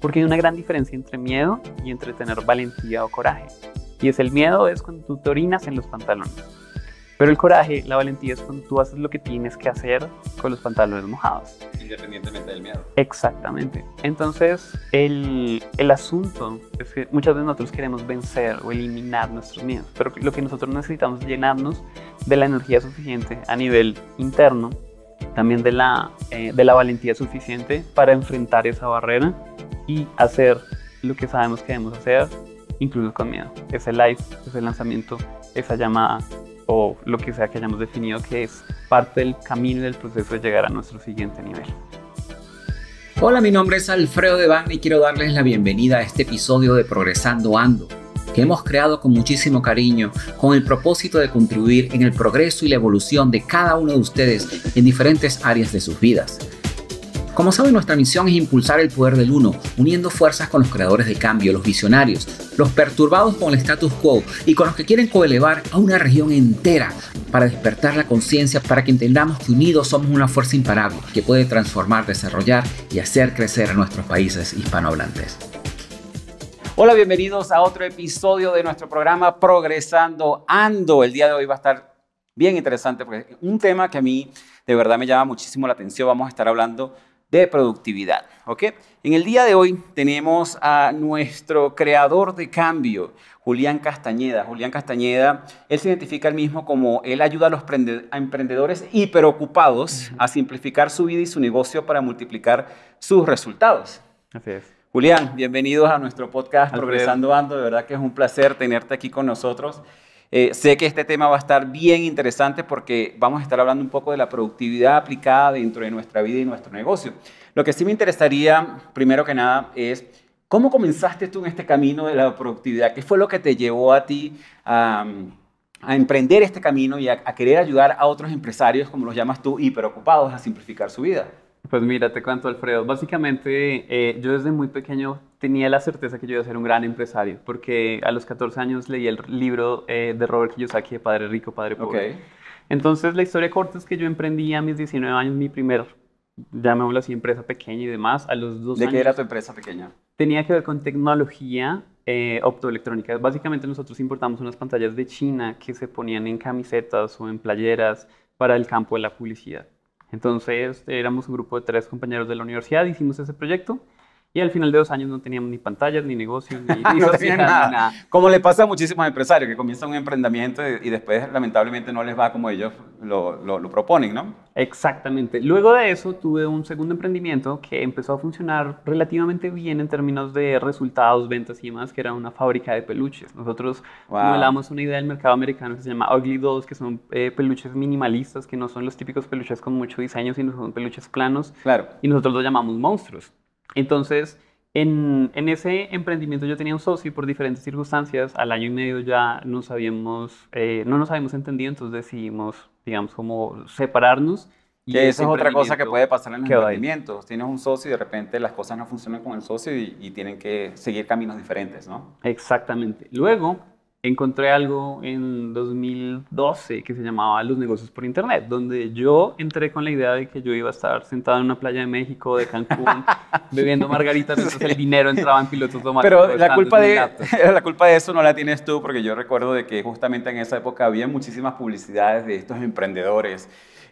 Porque hay una gran diferencia entre miedo y entre tener valentía o coraje. Y es el miedo es cuando tú te orinas en los pantalones. Pero el coraje, la valentía es cuando tú haces lo que tienes que hacer con los pantalones mojados. Independientemente del miedo. Exactamente. Entonces, el, asunto es que muchas veces nosotros queremos vencer o eliminar nuestros miedos, pero lo que nosotros necesitamos es llenarnos de la energía suficiente a nivel interno también de la, eh, de la valentía suficiente para enfrentar esa barrera y hacer lo que sabemos que debemos hacer, incluso con miedo. Ese live, ese lanzamiento, esa llamada o lo que sea que hayamos definido que es parte del camino y del proceso de llegar a nuestro siguiente nivel. Hola, mi nombre es Alfredo Devane y quiero darles la bienvenida a este episodio de Progresando Ando que hemos creado con muchísimo cariño, con el propósito de contribuir en el progreso y la evolución de cada uno de ustedes en diferentes áreas de sus vidas. Como saben, nuestra misión es impulsar el poder del uno, uniendo fuerzas con los creadores de cambio, los visionarios, los perturbados con el status quo y con los que quieren coelevar a una región entera para despertar la conciencia, para que entendamos que unidos somos una fuerza imparable que puede transformar, desarrollar y hacer crecer a nuestros países hispanohablantes. Hola, bienvenidos a otro episodio de nuestro programa Progresando Ando. El día de hoy va a estar bien interesante porque es un tema que a mí de verdad me llama muchísimo la atención. Vamos a estar hablando de productividad, ¿ok? En el día de hoy tenemos a nuestro creador de cambio, Julián Castañeda. Julián Castañeda, él se identifica el mismo como él ayuda a los emprendedores hiperocupados a simplificar su vida y su negocio para multiplicar sus resultados. Así es. Julián, bienvenidos a nuestro podcast Progresando Ando. De verdad que es un placer tenerte aquí con nosotros. Eh, sé que este tema va a estar bien interesante porque vamos a estar hablando un poco de la productividad aplicada dentro de nuestra vida y nuestro negocio. Lo que sí me interesaría, primero que nada, es cómo comenzaste tú en este camino de la productividad. ¿Qué fue lo que te llevó a ti a, emprender este camino y a, a, querer ayudar a otros empresarios, como los llamas tú, hiperocupados a simplificar su vida? Pues mira, te cuento, Alfredo. Básicamente, eh, yo desde muy pequeño tenía la certeza que yo iba a ser un gran empresario, porque a los 14 años leí el libro eh, de Robert Kiyosaki de Padre Rico, Padre Pobre. Entonces, la historia corta es que yo emprendí a mis 19 años mi primer, llamémoslo así, empresa pequeña y demás. A los dos ¿De qué era tu empresa pequeña? Tenía que ver con tecnología eh, optoelectrónica. Básicamente, nosotros importamos unas pantallas de China que se ponían en camisetas o en playeras para el campo de la publicidad. Entonces éramos un grupo de tres compañeros de la universidad, hicimos ese proyecto y al final de dos años no teníamos ni pantallas, ni negocios, ni, nada. Como le pasa a muchísimos empresarios que comienzan un emprendimiento y, después lamentablemente no les va como ellos lo, lo, proponen, ¿no? Exactamente. Luego de eso tuve un segundo emprendimiento que empezó a funcionar relativamente bien en términos de resultados, ventas y demás, que era una fábrica de peluches. Nosotros wow. una idea del mercado americano que se llama Ugly Dolls, que son eh, peluches minimalistas, que no son los típicos peluches con mucho diseño, sino son peluches planos. Claro. Y nosotros los llamamos monstruos. Entonces, en, ese emprendimiento yo tenía un socio y por diferentes circunstancias al año y medio ya no sabíamos eh, no nos habíamos entendido, entonces decidimos, digamos, como separarnos. Y que esa es otra cosa que puede pasar en los emprendimientos. Tienes un socio y de repente las cosas no funcionan con el socio y tienen que seguir caminos diferentes, ¿no? Exactamente. Luego, encontré algo en 2012 que se llamaba Los negocios por Internet, donde yo entré con la idea de que yo iba a estar sentado en una playa de México, de Cancún, bebiendo margaritas, entonces el dinero entraba en pilotos automáticos. Pero la culpa, de, la culpa de eso no la tienes tú, porque yo recuerdo de que justamente en esa época había muchísimas publicidades de estos emprendedores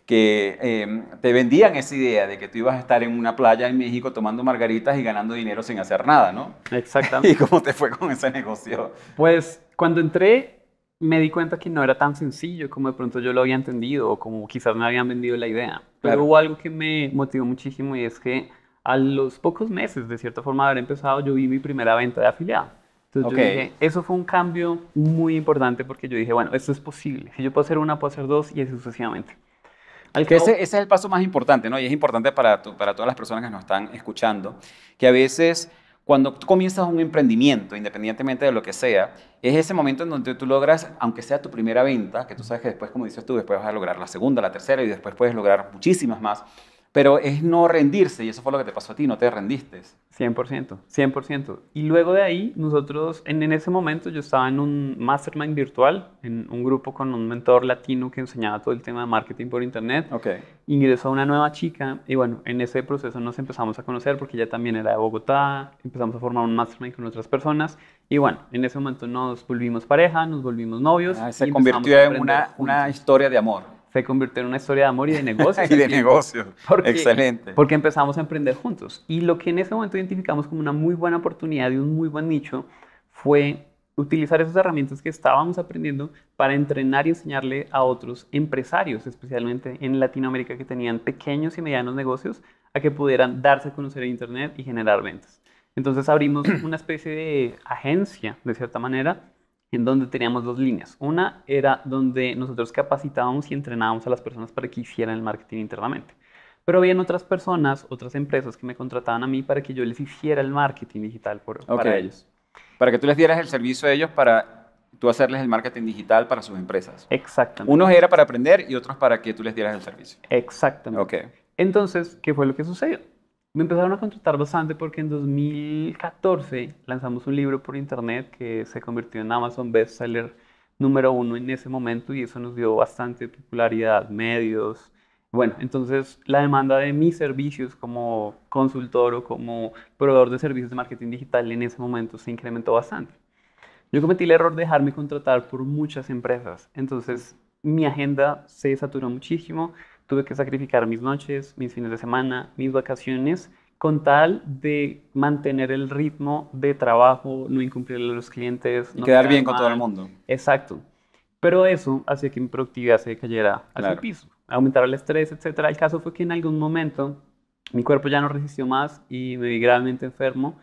que em, te vendían esa idea de que tú ibas a estar en una playa en México tomando margaritas y ganando dinero sin hacer nada, ¿no? Exactamente. ¿Y cómo te fue con ese negocio? Pues cuando entré me di cuenta que no era tan sencillo como de pronto yo lo había entendido o como quizás me habían vendido la idea. Pero hubo algo que me motivó muchísimo y es que a los pocos meses, de cierta forma, de haber empezado, yo vi mi primera venta de afiliado. Entonces yo dije, eso fue un cambio muy importante porque yo dije, bueno, esto es posible. Si yo puedo hacer una, puedo hacer dos y así sucesivamente. Al que ese, ese, es el paso más importante, ¿no? Y es importante para, para todas las personas que nos están escuchando, que a veces cuando tú comienzas un emprendimiento, independientemente de lo que sea, es ese momento en donde tú logras, aunque sea tu primera venta, que tú sabes que después, como dices tú, después vas a lograr la segunda, la tercera y después puedes lograr muchísimas más. Pero es no rendirse, y eso fue lo que te pasó a ti, no te rendiste. 100%, 100%. Y luego de ahí, nosotros, en, ese momento yo estaba en un mastermind virtual, en un grupo con un mentor latino que enseñaba todo el tema de marketing por internet. Okay. Ingresó una nueva chica y bueno, en ese proceso nos empezamos a conocer porque ella también era de Bogotá, empezamos a formar un mastermind con otras personas y bueno, en ese momento nos volvimos pareja, nos volvimos novios. Ah, se convirtió en una, una historia de amor se convirtió en una historia de amor y de negocios. y de negocios. Excelente. Porque empezamos a emprender juntos. Y lo que en ese momento identificamos como una muy buena oportunidad y un muy buen nicho fue utilizar esas herramientas que estábamos aprendiendo para entrenar y enseñarle a otros empresarios, especialmente en Latinoamérica que tenían pequeños y medianos negocios, a que pudieran darse a conocer en Internet y generar ventas. Entonces abrimos una especie de agencia, de cierta manera, en donde teníamos dos líneas. Una era donde nosotros capacitábamos y entrenábamos a las personas para que hicieran el marketing internamente. Pero habían otras personas, otras empresas que me contrataban a mí para que yo les hiciera el marketing digital por, para ellos. Para que tú les dieras el servicio a ellos para tú hacerles el marketing digital para sus empresas. Exactamente. Unos era para aprender y otros para que tú les dieras el servicio. Exactamente. Okay. Entonces, ¿qué fue lo que sucedió? Me empezaron a contratar bastante porque en 2014 lanzamos un libro por internet que se convirtió en Amazon bestseller número uno en ese momento y eso nos dio bastante popularidad, medios. Bueno, entonces la demanda de mis servicios como consultor o como proveedor de servicios de marketing digital en ese momento se incrementó bastante. Yo cometí el error de dejarme contratar por muchas empresas, entonces mi agenda se saturó muchísimo Tuve que sacrificar mis noches, mis fines de semana, mis vacaciones, con tal de mantener el ritmo de trabajo, no incumplir a los clientes. Y quedar bien con todo el mundo. Exacto. Pero eso hacía que mi productividad se cayera al piso, aumentara el estrés, etc. El caso fue que en algún momento mi cuerpo ya no resistió más y me vi gravemente enfermo.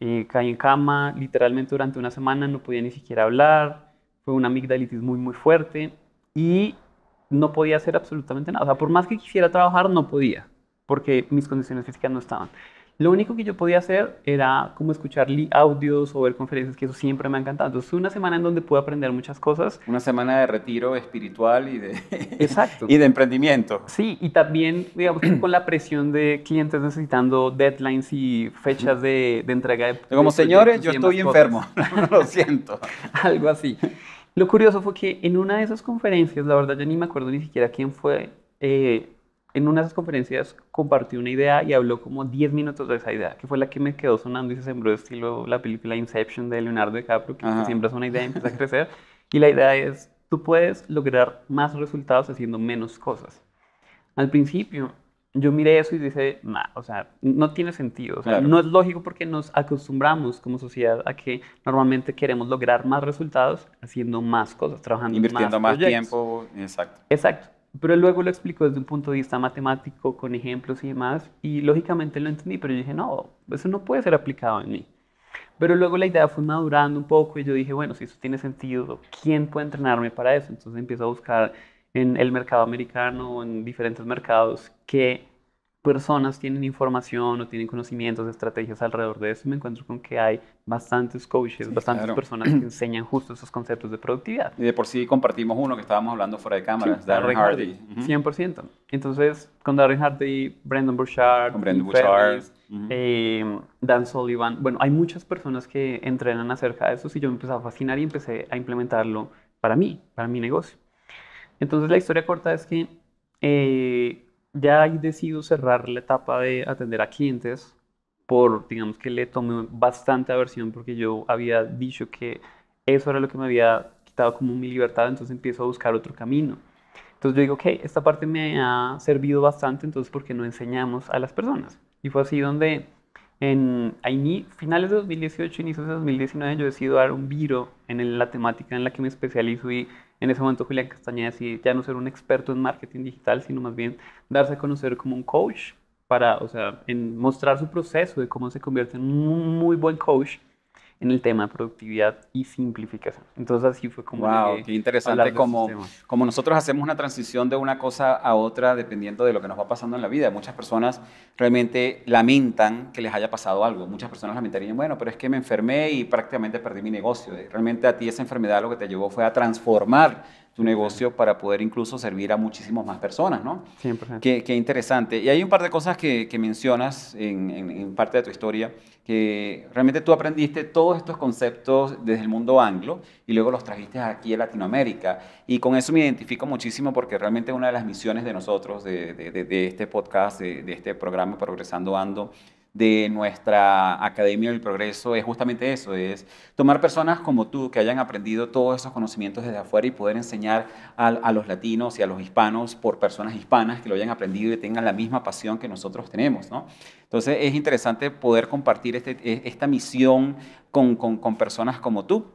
Eh, caí en cama, literalmente durante una semana no podía ni siquiera hablar, fue una amigdalitis muy, muy fuerte. Y no podía hacer absolutamente nada. O sea, por más que quisiera trabajar, no podía, porque mis condiciones físicas no estaban. Lo único que yo podía hacer era como escuchar audios o ver conferencias, que eso siempre me ha encantado. Entonces, una semana en donde pude aprender muchas cosas. Una semana de retiro espiritual y de, Exacto. y de emprendimiento. Sí, y también, digamos, con la presión de clientes necesitando deadlines y fechas de, entrega. De, como, señores, yo estoy enfermo, lo siento. Algo así. Lo curioso fue que en una de esas conferencias, la verdad yo ni me acuerdo ni siquiera quién fue, eh, en una de esas conferencias compartió una idea y habló como 10 minutos de esa idea, que fue la que me quedó sonando y se sembró estilo la película Inception de Leonardo DiCaprio, que siempre es una idea y empieza a crecer. y la idea es, tú puedes lograr más resultados haciendo menos cosas. Al principio yo miré eso y dije, no, o sea, no tiene sentido. No es lógico porque nos acostumbramos como sociedad a que normalmente queremos lograr más resultados haciendo más cosas, trabajando más Invirtiendo más, tiempo, exacto. Exacto. Pero luego lo explicó desde un punto de vista matemático, con ejemplos y demás, y lógicamente lo entendí, pero yo dije, no, eso no puede ser aplicado en mí. Pero luego la idea fue madurando un poco y yo dije, bueno, si eso tiene sentido, ¿quién puede entrenarme para eso? Entonces empiezo a buscar en el mercado americano, en diferentes mercados, qué personas tienen información o tienen conocimientos, estrategias alrededor de eso, me encuentro con que hay bastantes coaches, bastantes personas que enseñan justo esos conceptos de productividad. Y de por sí compartimos uno que estábamos hablando fuera de cámaras, Darren, Hardy. 100%. Entonces, con Darren Hardy, Brandon Burchard, eh, Dan Sullivan, bueno, hay muchas personas que entrenan acerca de eso y yo me empecé a fascinar y empecé a implementarlo para mí, para mi negocio. Entonces la historia corta es que eh, ya he decidido cerrar la etapa de atender a clientes por, digamos que le tomé bastante aversión porque yo había dicho que eso era lo que me había quitado como mi libertad, entonces empiezo a buscar otro camino. Entonces yo digo, ok, esta parte me ha servido bastante, entonces ¿por qué no enseñamos a las personas? Y fue así donde en a finales de 2018, inicios de 2019, yo decido dar un viro en la temática en la que me especializo y en ese momento Julián Castañeda sí ya no ser un experto en marketing digital, sino más bien darse a conocer como un coach para, o sea, en mostrar su proceso de cómo se convierte en un muy buen coach en el tema de productividad y simplificación. Entonces así fue como... Wow, qué interesante como, este como nosotros hacemos una transición de una cosa a otra dependiendo de lo que nos va pasando en la vida. Muchas personas realmente lamentan que les haya pasado algo. Muchas personas lamentarían, bueno, pero es que me enfermé y prácticamente perdí mi negocio. Realmente a ti esa enfermedad lo que te llevó fue a transformar tu negocio para poder incluso servir a muchísimas más personas, ¿no? 100%. Qué, interesante. Y hay un par de cosas que, mencionas en, parte de tu historia, que realmente tú aprendiste todos estos conceptos desde el mundo anglo y luego los trajiste aquí a Latinoamérica. Y con eso me identifico muchísimo porque realmente una de las misiones de nosotros, de, de este podcast, de, este programa Progresando Ando, de nuestra Academia del Progreso es justamente eso, es tomar personas como tú que hayan aprendido todos esos conocimientos desde afuera y poder enseñar a, los latinos y a los hispanos por personas hispanas que lo hayan aprendido y tengan la misma pasión que nosotros tenemos, ¿no? Entonces es interesante poder compartir este, e, esta misión con personas como tú.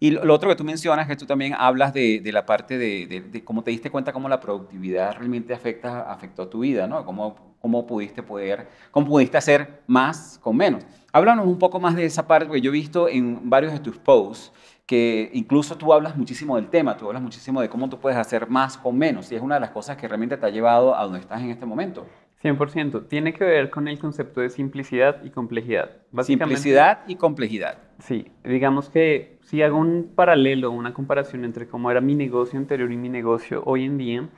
Y lo, otro que tú mencionas, que tú también hablas de, la parte de, cómo te diste cuenta cómo la productividad realmente afecta, afectó tu vida, ¿no? Cómo, cómo pudiste poder, cómo pudiste hacer más con menos. Háblanos un poco más de esa parte, porque yo he visto en varios de tus posts que incluso tú hablas muchísimo del tema, tú hablas muchísimo de cómo tú puedes hacer más con menos, y es una de las cosas que realmente te ha llevado a donde estás en este momento. 100%. Tiene que ver con el concepto de simplicidad y complejidad. Simplicidad y complejidad. Sí, digamos que si hago un paralelo, una comparación entre cómo era mi negocio anterior y mi negocio hoy en día,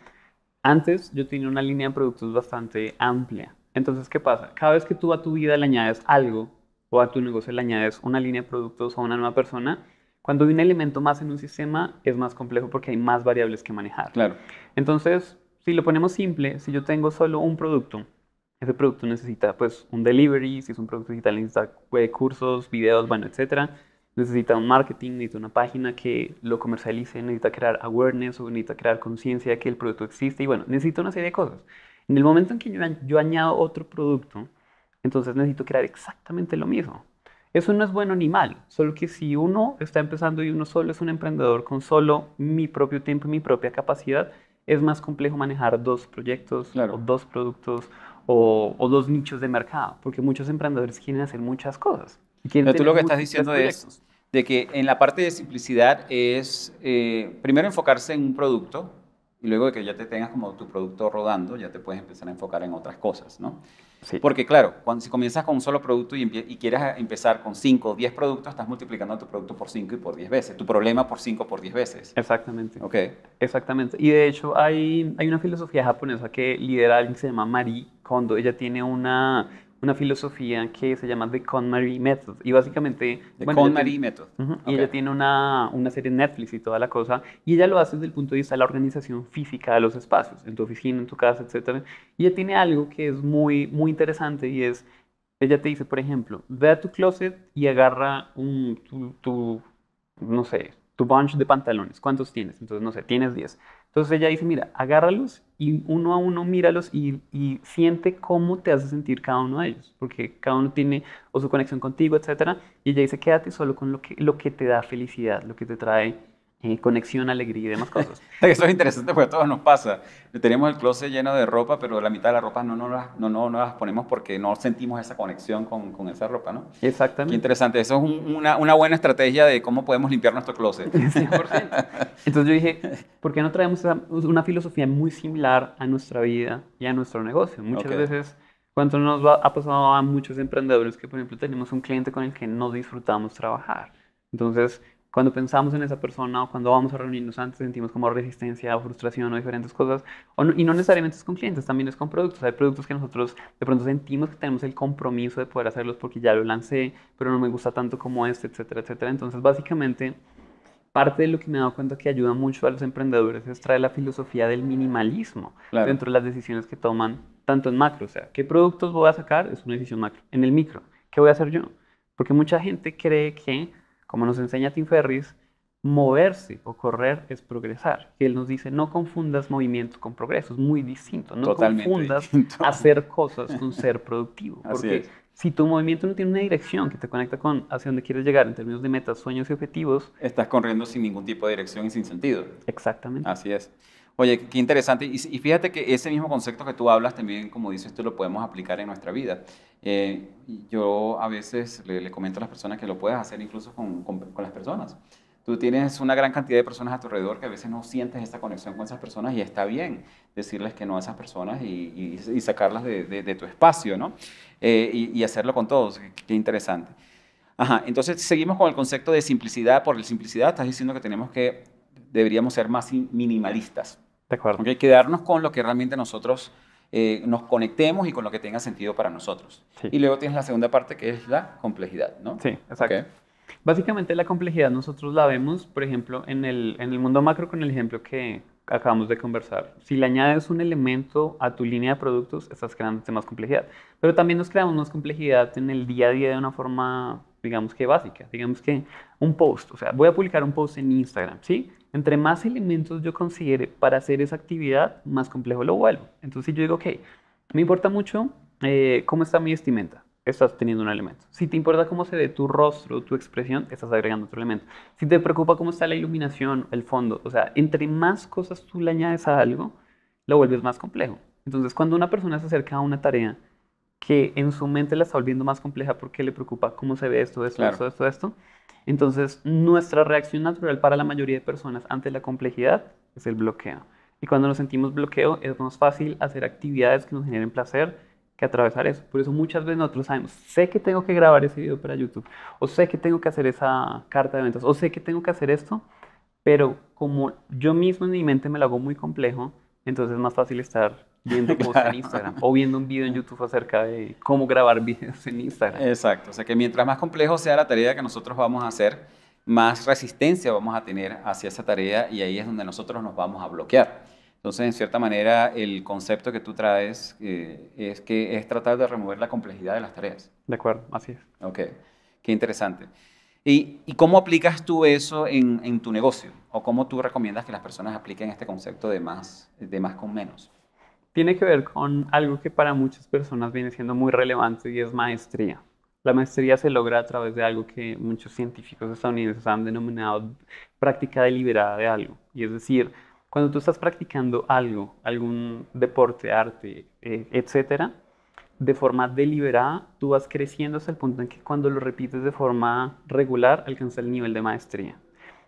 antes yo tenía una línea de productos bastante amplia. Entonces, ¿qué pasa? Cada vez que tú a tu vida le añades algo o a tu negocio le añades una línea de productos o a una nueva persona, cuando hay un elemento más en un sistema es más complejo porque hay más variables que manejar. Claro. Entonces, si lo ponemos simple, si yo tengo solo un producto, ese producto necesita pues un delivery, si es un producto digital necesita eh, cursos, videos, bueno, etcétera. Necesita un marketing, necesita una página que lo comercialice, necesita crear awareness o necesita crear conciencia de que el producto existe y bueno, necesita una serie de cosas. En el momento en que yo, yo añado otro producto, entonces necesito crear exactamente lo mismo. Eso no es bueno ni mal, solo que si uno está empezando y uno solo es un emprendedor con solo mi propio tiempo y mi propia capacidad, es más complejo manejar dos proyectos o dos productos o, dos nichos de mercado, porque muchos emprendedores quieren hacer muchas cosas. Pero tú lo que estás diciendo es de que en la parte de simplicidad es eh, primero enfocarse en un producto y luego de que ya te tengas como tu producto rodando, ya te puedes empezar a enfocar en otras cosas, ¿no? Porque claro, cuando si comienzas con un solo producto y, quieres eh, empezar con 5 o 10 productos, estás multiplicando tu producto por 5 y por 10 veces, tu problema por 5 por 10 veces. Exactamente. Ok. Exactamente. Y de hecho hay, hay una filosofía japonesa que lidera alguien que se llama Mari Kondo. Ella tiene una una filosofía que se llama The KonMari Method. Y básicamente... The bueno, KonMari Method. Y ella tiene una, una, serie en Netflix y toda la cosa. Y ella lo hace desde el punto de vista de la organización física de los espacios, en tu oficina, en tu casa, etc. Y ella tiene algo que es muy, muy interesante y es... Ella te dice, por ejemplo, ve a tu closet y agarra un, tu, tu no sé, tu bunch de pantalones. ¿Cuántos tienes? Entonces, no sé, tienes 10. Entonces ella dice, mira, agárralos y uno a uno míralos y, siente cómo te hace sentir cada uno de ellos, porque cada uno tiene o su conexión contigo, etc. Y ella dice, quédate solo con lo que, lo que te da felicidad, lo que te trae eh, conexión, alegría y demás cosas. Eso es interesante porque a todos nos pasa. Tenemos el closet lleno de ropa, pero la mitad de la ropa no, no, no, no, las ponemos porque no sentimos esa conexión con, con esa ropa, ¿no? Exactamente. Qué interesante. Eso es una, una, buena estrategia de cómo podemos limpiar nuestro closet. 100%. Entonces yo dije, ¿por qué no traemos una filosofía muy similar a nuestra vida y a nuestro negocio? Muchas veces... cuando nos ha pasado a muchos emprendedores que, por ejemplo, tenemos un cliente con el que no disfrutamos trabajar? Entonces, cuando pensamos en esa persona o cuando vamos a reunirnos antes sentimos como resistencia o frustración o diferentes cosas. y no necesariamente es con clientes, también es con productos. Hay productos que nosotros de pronto sentimos que tenemos el compromiso de poder hacerlos porque ya lo lancé, pero no me gusta tanto como este, etcétera, etcétera. Entonces, básicamente, parte de lo que me he dado cuenta que ayuda mucho a los emprendedores es traer la filosofía del minimalismo dentro de las decisiones que toman, tanto en macro, o sea, qué productos voy a sacar es una decisión macro, en el micro, ¿qué voy a hacer yo? Porque mucha gente cree que como nos enseña Tim Ferris, moverse o correr es progresar. él nos dice, no confundas movimiento con progreso, es muy distinto. No confundas hacer cosas con ser productivo. Porque si tu movimiento no tiene una dirección que te conecta con hacia dónde quieres llegar en términos de metas, sueños y objetivos... Estás corriendo sin ningún tipo de dirección y sin sentido. Exactamente. Así es. Oye, qué interesante. y fíjate que ese mismo concepto que tú hablas también, como dices, tú lo podemos aplicar en nuestra vida. Eh, yo a veces le, comento a las personas que lo puedes hacer incluso con, las personas. Tú tienes una gran cantidad de personas a tu alrededor que a veces no sientes esta conexión con esas personas y está bien decirles que no a esas personas y, sacarlas de, tu espacio, ¿no? Eh, y, hacerlo con todos. Qué interesante. Ajá, entonces seguimos con el concepto de simplicidad. Por la simplicidad estás diciendo que tenemos que, deberíamos ser más minimalistas. De acuerdo. que quedarnos con lo que realmente nosotros eh, nos conectemos y con lo que tenga sentido para nosotros. Y luego tienes la segunda parte que es la complejidad, ¿no? Sí, exacto. Básicamente la complejidad nosotros la vemos, por ejemplo, en el, en el mundo macro con el ejemplo que acabamos de conversar. Si le añades un elemento a tu línea de productos, estás creando más complejidad. Pero también nos creamos más complejidad en el día a día de una forma, digamos que básica. Digamos que un post, o sea, voy a publicar un post en Instagram, ¿sí? Entre más elementos yo considere para hacer esa actividad, más complejo lo vuelvo. Entonces si yo digo, ok, me importa mucho eh, cómo está mi vestimenta. Estás teniendo un elemento. Si te importa cómo se ve tu rostro, tu expresión, estás agregando otro elemento. Si te preocupa cómo está la iluminación, el fondo, o sea, entre más cosas tú le añades a algo, lo vuelves más complejo. Entonces, cuando una persona se acerca a una tarea que en su mente la está volviendo más compleja porque le preocupa cómo se ve esto, esto, esto, esto, esto, esto entonces, nuestra reacción natural para la mayoría de personas ante la complejidad es el bloqueo. Y cuando nos sentimos bloqueo es más fácil hacer actividades que nos generen placer que atravesar eso. Por eso muchas veces nosotros sabemos, sé que tengo que grabar ese video para YouTube, o sé que tengo que hacer esa carta de ventas, o sé que tengo que hacer esto, pero como yo mismo en mi mente me lo hago muy complejo, entonces es más fácil estar viendo cosas en Instagram o viendo un video en YouTube acerca de cómo grabar videos en Instagram. Exacto, o sea que mientras más complejo sea la tarea que nosotros vamos a hacer, más resistencia vamos a tener hacia esa tarea y ahí es donde nosotros nos vamos a bloquear. Entonces, en cierta manera, el concepto que tú traes eh, es que es tratar de remover la complejidad de las tareas. De acuerdo, así es. Ok, qué interesante. ¿Y, y cómo aplicas tú eso en, en, tu negocio? ¿O cómo tú recomiendas que las personas apliquen este concepto de más, de más con menos? tiene que ver con algo que para muchas personas viene siendo muy relevante y es maestría. La maestría se logra a través de algo que muchos científicos estadounidenses han denominado práctica deliberada de algo. Y es decir, cuando tú estás practicando algo, algún deporte, arte, eh, etcétera, de forma deliberada, tú vas creciendo hasta el punto en que cuando lo repites de forma regular, alcanza el nivel de maestría.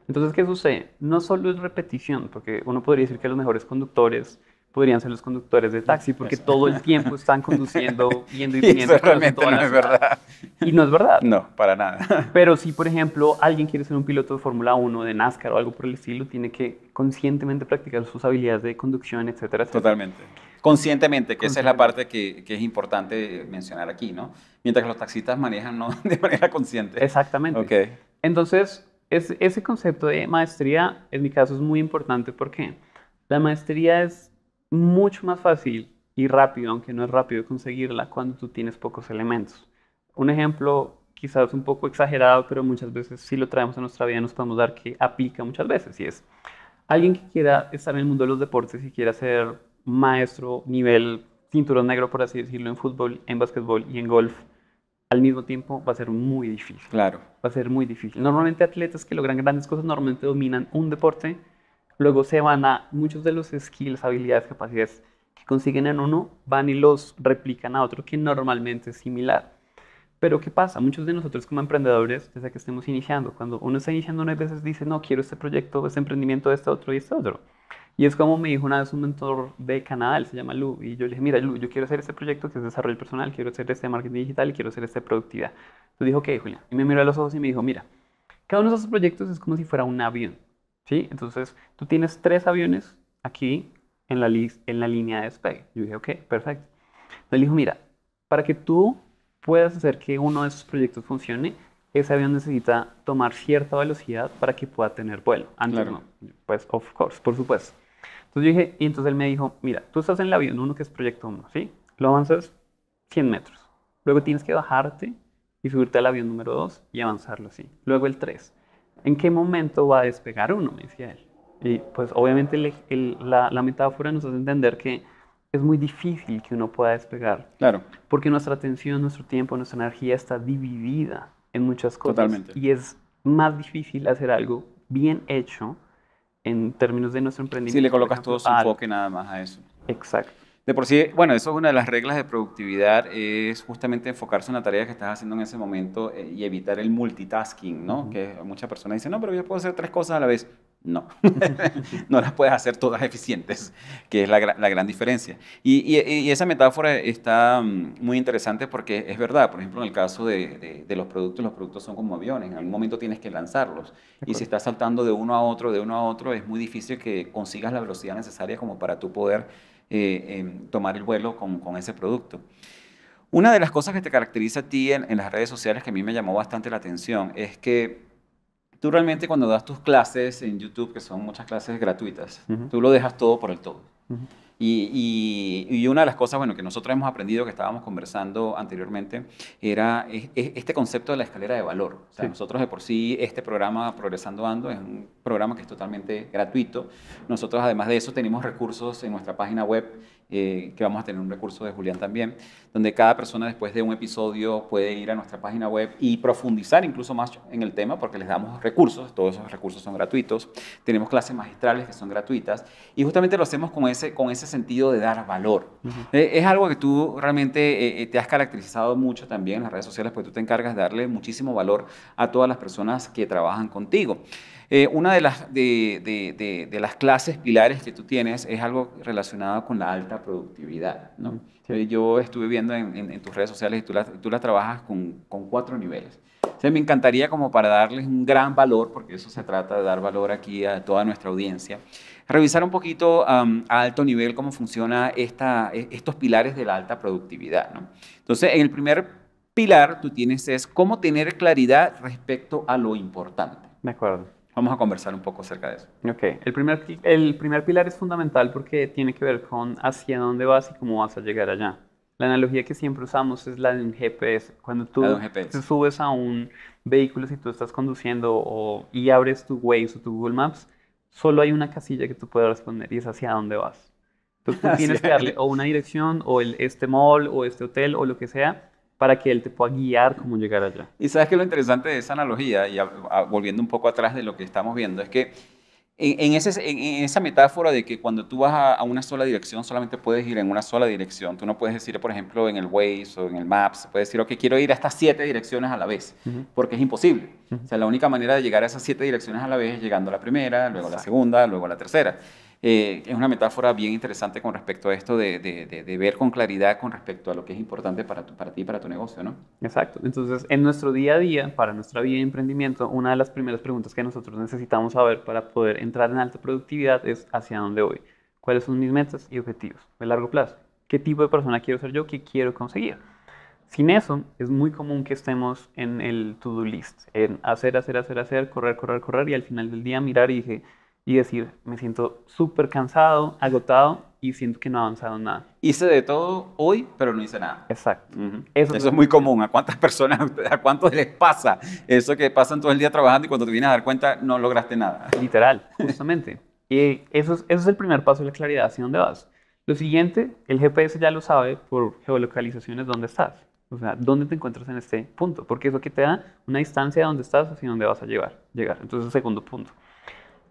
Entonces, ¿qué sucede? No solo es repetición, porque uno podría decir que los mejores conductores podrían ser los conductores de taxi porque todo el tiempo están conduciendo, yendo y viendo eso realmente no es verdad. Y no es verdad. No, para nada. Pero si, por ejemplo, alguien quiere ser un piloto de Fórmula 1, de NASCAR o algo por el estilo, tiene que conscientemente practicar sus habilidades de conducción, etcétera, Totalmente. Conscientemente, que esa es la parte que, es importante mencionar aquí, ¿no? Mientras que los taxistas manejan ¿no? de manera consciente. Exactamente. Ok. Entonces, es, ese concepto de maestría, en mi caso, es muy importante porque la maestría es mucho más fácil y rápido, aunque no es rápido conseguirla cuando tú tienes pocos elementos. Un ejemplo quizás un poco exagerado, pero muchas veces si lo traemos a nuestra vida nos podemos dar que aplica muchas veces y es alguien que quiera estar en el mundo de los deportes y quiera ser maestro nivel cinturón negro, por así decirlo, en fútbol, en básquetbol y en golf, al mismo tiempo va a ser muy difícil. Claro. Va a ser muy difícil. Normalmente atletas que logran grandes cosas normalmente dominan un deporte Luego se van a muchos de los skills, habilidades, capacidades que consiguen en uno, van y los replican a otro que normalmente es similar. Pero ¿qué pasa? Muchos de nosotros como emprendedores, desde que estemos iniciando, cuando uno está iniciando, uno a veces dice, no, quiero este proyecto, este emprendimiento, este otro y este otro. Y es como me dijo una vez un mentor de Canadá, él se llama Lu, y yo le dije, mira Lu, yo quiero hacer este proyecto que es desarrollo personal, quiero hacer este marketing digital y quiero hacer este productividad. Entonces dijo, ok, Julián. Y me miró a los ojos y me dijo, mira, cada uno de esos proyectos es como si fuera un avión. ¿sí? Entonces, tú tienes tres aviones aquí en la, en la línea de despegue. Yo dije, ok, perfecto. Entonces, dijo, mira, para que tú puedas hacer que uno de esos proyectos funcione, ese avión necesita tomar cierta velocidad para que pueda tener vuelo. Antes no. Pues, of course, por supuesto. Entonces yo dije, y entonces él me dijo, mira, tú estás en el avión 1, que es proyecto 1, ¿sí? Lo avanzas 100 metros. Luego tienes que bajarte y subirte al avión número 2 y avanzarlo así. Luego el 3. ¿en qué momento va a despegar uno? Me decía él. Y pues obviamente la, metáfora nos hace entender que es muy difícil que uno pueda despegar. Claro. Porque nuestra atención, nuestro tiempo, nuestra energía está dividida en muchas cosas. Totalmente. Y es más difícil hacer algo bien hecho en términos de nuestro emprendimiento. Si le colocas todo su enfoque nada más a eso. Exacto. De por sí, bueno, eso es una de las reglas de productividad, es justamente enfocarse en la tarea que estás haciendo en ese momento eh, y evitar el multitasking, ¿no? Que muchas personas dicen, no, pero yo puedo hacer tres cosas a la vez. No, no las puedes hacer todas eficientes, que es la, gran diferencia. Y, esa metáfora está mm, muy interesante porque es verdad, por ejemplo, en el caso de, de los productos, los productos son como aviones, en algún momento tienes que lanzarlos. Y si estás saltando de uno a otro, de uno a otro, es muy difícil que consigas la velocidad necesaria como para tú poder eh, tomar el vuelo con, ese producto. Una de las cosas que te caracteriza a ti en, las redes sociales que a mí me llamó bastante la atención es que tú realmente cuando das tus clases en YouTube, que son muchas clases gratuitas, tú lo dejas todo por el todo. Y, una de las cosas, bueno, que nosotros hemos aprendido, que estábamos conversando anteriormente, era este concepto de la escalera de valor. O nosotros de por sí, este programa Progresando Ando es un programa que es totalmente gratuito. Nosotros además de eso tenemos recursos en nuestra página web eh, que vamos a tener un recurso de Julián también, donde cada persona después de un episodio puede ir a nuestra página web y profundizar incluso más en el tema porque les damos recursos, todos esos recursos son gratuitos, tenemos clases magistrales que son gratuitas y justamente lo hacemos con ese, con ese sentido de dar valor. Eh, es algo que tú realmente eh, te has caracterizado mucho también en las redes sociales porque tú te encargas de darle muchísimo valor a todas las personas que trabajan contigo. Eh, una de las, de, de, de, las clases pilares que tú tienes es algo relacionado con la alta productividad. ¿no? Mm, eh, yo estuve viendo en, tus redes sociales y tú las tú la trabajas con, con, cuatro niveles. O me encantaría como para darles un gran valor, porque eso se trata de dar valor aquí a toda nuestra audiencia, revisar un poquito a alto nivel cómo funcionan e, estos pilares de la alta productividad. ¿no? Entonces, en el primer pilar tú tienes es cómo tener claridad respecto a lo importante. De acuerdo. Vamos a conversar un poco acerca de eso. Ok. El primer, el primer pilar es fundamental porque tiene que ver con hacia dónde vas y cómo vas a llegar allá. La analogía que siempre usamos es la de un GPS. Cuando tú, subes a un vehículo, si tú estás conduciendo o, y abres tu Waze o tu Google Maps, solo hay una casilla que tú puedes responder y es hacia dónde vas. Entonces tú tienes que darle o una dirección o el, este mall o este hotel o lo que sea para que él te pueda guiar cómo llegar allá. Y sabes que lo interesante de esa analogía, y volviendo un poco atrás de lo que estamos viendo, es que en, ese, esa metáfora de que cuando tú vas a, una sola dirección, solamente puedes ir en una sola dirección. Tú no puedes decir, por ejemplo, en el Waze o en el Maps, puedes decir, ok, quiero ir a estas siete direcciones a la vez, porque es imposible. O sea, la única manera de llegar a esas siete direcciones a la vez es llegando a la primera, luego a la segunda, luego a la tercera. Eh, es una metáfora bien interesante con respecto a esto de, ver con claridad con respecto a lo que es importante para, para ti y para tu negocio, ¿no? Exacto. Entonces, en nuestro día a día, para nuestra vida de emprendimiento, una de las primeras preguntas que nosotros necesitamos saber para poder entrar en alta productividad es hacia dónde voy, cuáles son mis metas y objetivos de largo plazo, qué tipo de persona quiero ser yo, qué quiero conseguir. Sin eso, es muy común que estemos en el to-do list, en hacer, hacer, hacer, hacer, correr, correr, correr y al final del día mirar y dije, y decir, me siento súper cansado, agotado y siento que no he avanzado nada. Hice de todo hoy, pero no hice nada. Exacto. Eso, es muy común. ¿A cuántas personas, a cuántos les pasa eso que pasan todo el día trabajando y cuando te vienes a dar cuenta no lograste nada? Literal, justamente. y eso es, eso es el primer paso de la claridad hacia dónde vas. Lo siguiente, el GPS ya lo sabe por geolocalizaciones dónde estás. O sea, dónde te encuentras en este punto. Porque eso que te da una distancia de dónde estás hacia dónde vas a llegar. llegar. Entonces, segundo punto.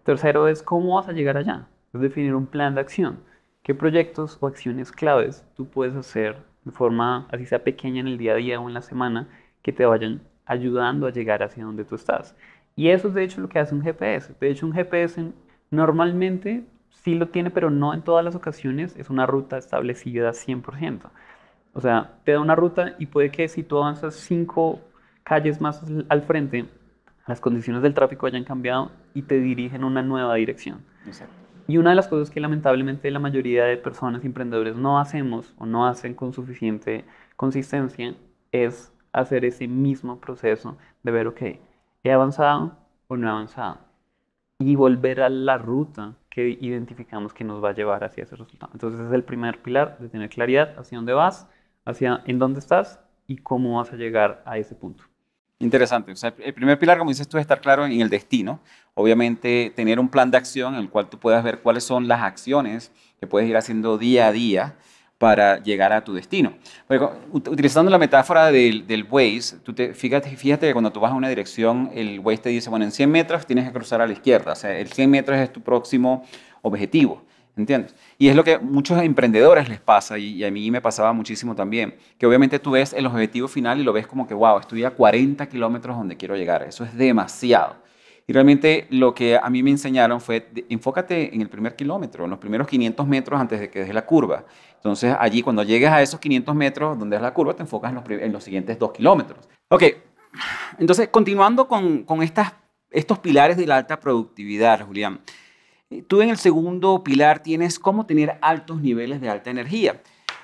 Tercero es cómo vas a llegar allá. Es definir un plan de acción. ¿Qué proyectos o acciones claves tú puedes hacer de forma, así sea pequeña en el día a día o en la semana, que te vayan ayudando a llegar hacia donde tú estás? Y eso es de hecho lo que hace un GPS. De hecho, un GPS normalmente sí lo tiene, pero no en todas las ocasiones es una ruta establecida 100%. O sea, te da una ruta y puede que si tú avanzas cinco calles más al frente, las condiciones del tráfico hayan cambiado y te dirigen una nueva dirección. Y una de las cosas que lamentablemente la mayoría de personas emprendedores no hacemos o no hacen con suficiente consistencia es hacer ese mismo proceso de ver, ok, ¿he avanzado o no he avanzado? Y volver a la ruta que identificamos que nos va a llevar hacia ese resultado. Entonces es el primer pilar de tener claridad hacia dónde vas, hacia en dónde estás y cómo vas a llegar a ese punto. Interesante. el primer pilar, como dices tú, es estar claro en el destino. Obviamente, tener un plan de acción en el cual tú puedas ver cuáles son las acciones que puedes ir haciendo día a día para llegar a tu destino. utilizando la metáfora del, del Waze, fíjate, fíjate que cuando tú vas a una dirección, el Waze te dice, bueno, en 100 metros tienes que cruzar a la izquierda. O sea, el 100 metros es tu próximo objetivo. ¿Entiendes? Y es lo que muchos emprendedores les pasa y, a mí me pasaba muchísimo también, que obviamente tú ves el objetivo final y lo ves como que, wow, estoy a 40 kilómetros donde quiero llegar, eso es demasiado. Y realmente lo que a mí me enseñaron fue, enfócate en el primer kilómetro, en los primeros 500 metros antes de que des la curva. Entonces allí cuando llegues a esos 500 metros donde es la curva, te enfocas en los, siguientes dos kilómetros. Ok, entonces continuando con, estas, estos pilares de la alta productividad, Julián. Tú en el segundo pilar tienes cómo tener altos niveles de alta energía.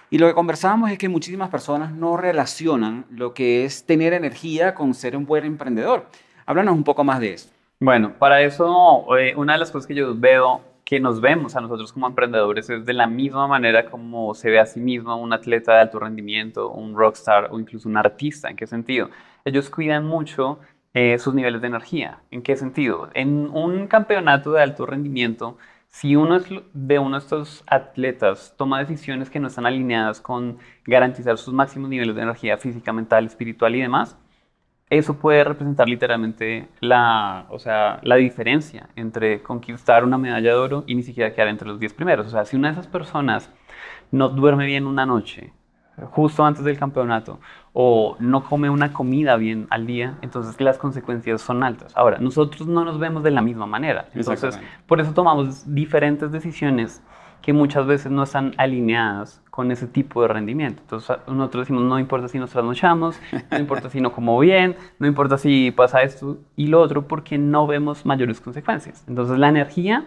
Y lo que conversábamos es que muchísimas personas no relacionan lo que es tener energía con ser un buen emprendedor. Háblanos un poco más de eso. Bueno, para eso, eh, una de las cosas que yo veo que nos vemos a nosotros como emprendedores es de la misma manera como se ve a sí mismo un atleta de alto rendimiento, un rockstar o incluso un artista. ¿En qué sentido? Ellos cuidan mucho eh, sus niveles de energía. ¿En qué sentido? En un campeonato de alto rendimiento, si uno de uno de estos atletas toma decisiones que no están alineadas con garantizar sus máximos niveles de energía física, mental, espiritual y demás, eso puede representar literalmente la, o sea, la diferencia entre conquistar una medalla de oro y ni siquiera quedar entre los 10 primeros. O sea, si una de esas personas no duerme bien una noche, justo antes del campeonato o no come una comida bien al día, entonces las consecuencias son altas. Ahora, nosotros no nos vemos de la misma manera, entonces por eso tomamos diferentes decisiones que muchas veces no están alineadas con ese tipo de rendimiento. Entonces nosotros decimos, no importa si nos trasnochamos, no importa si no como bien, no importa si pasa esto y lo otro, porque no vemos mayores consecuencias. Entonces la energía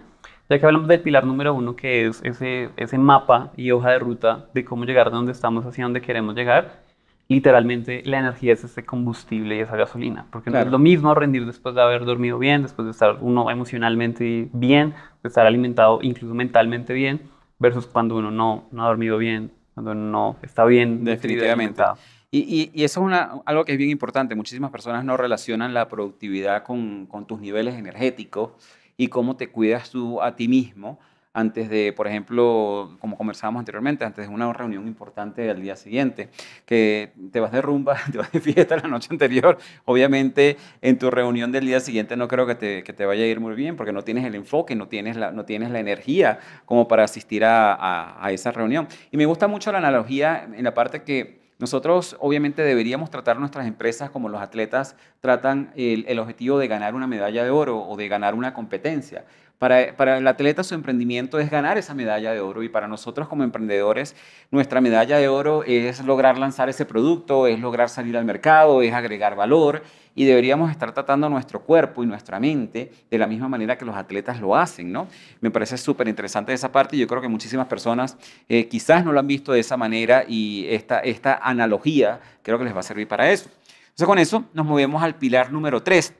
ya que hablamos del pilar número uno, que es ese, ese mapa y hoja de ruta de cómo llegar de donde estamos hacia donde queremos llegar, literalmente la energía es ese combustible y esa gasolina, porque no es lo mismo rendir después de haber dormido bien, después de estar uno emocionalmente bien, de estar alimentado incluso mentalmente bien, versus cuando uno no, no ha dormido bien, cuando uno no está bien. Definitivamente. Y, y, y, eso es una, algo que es bien importante. Muchísimas personas no relacionan la productividad con, con tus niveles energéticos y cómo te cuidas tú a ti mismo antes de, por ejemplo, como conversábamos anteriormente, antes de una reunión importante del día siguiente, que te vas de rumba, te vas de fiesta la noche anterior, obviamente en tu reunión del día siguiente no creo que te, vaya a ir muy bien porque no tienes el enfoque, no tienes la, no tienes la energía como para asistir a esa reunión. Y me gusta mucho la analogía en la parte que nosotros obviamente deberíamos tratar nuestras empresas como los atletas tratan el, el objetivo de ganar una medalla de oro o de ganar una competencia. Para, el atleta su emprendimiento es ganar esa medalla de oro y para nosotros como emprendedores nuestra medalla de oro es lograr lanzar ese producto, es lograr salir al mercado, es agregar valor y deberíamos estar tratando nuestro cuerpo y nuestra mente de la misma manera que los atletas lo hacen, ¿no? Me parece súper interesante esa parte y yo creo que muchísimas personas eh, quizás no lo han visto de esa manera y esta, esta analogía creo que les va a servir para eso. Entonces con eso nos movemos al pilar número 3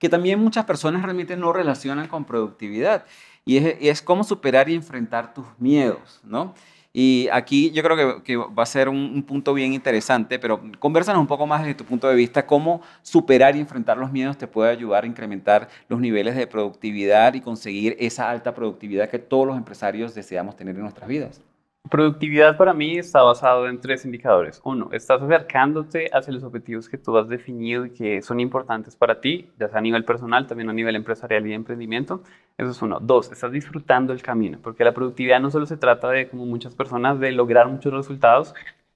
que también muchas personas realmente no relacionan con productividad. Y es, cómo superar y enfrentar tus miedos, ¿no? Y aquí yo creo que, va a ser un, un, punto bien interesante, pero conversanos un poco más desde tu punto de vista, cómo superar y enfrentar los miedos te puede ayudar a incrementar los niveles de productividad y conseguir esa alta productividad que todos los empresarios deseamos tener en nuestras vidas. Productividad para mí está basado en tres indicadores. Uno, estás acercándote hacia los objetivos que tú has definido y que son importantes para ti, ya sea a nivel personal, también a nivel empresarial y de emprendimiento. Eso es uno. Dos, estás disfrutando el camino, porque la productividad no solo se trata de, como muchas personas, de lograr muchos resultados,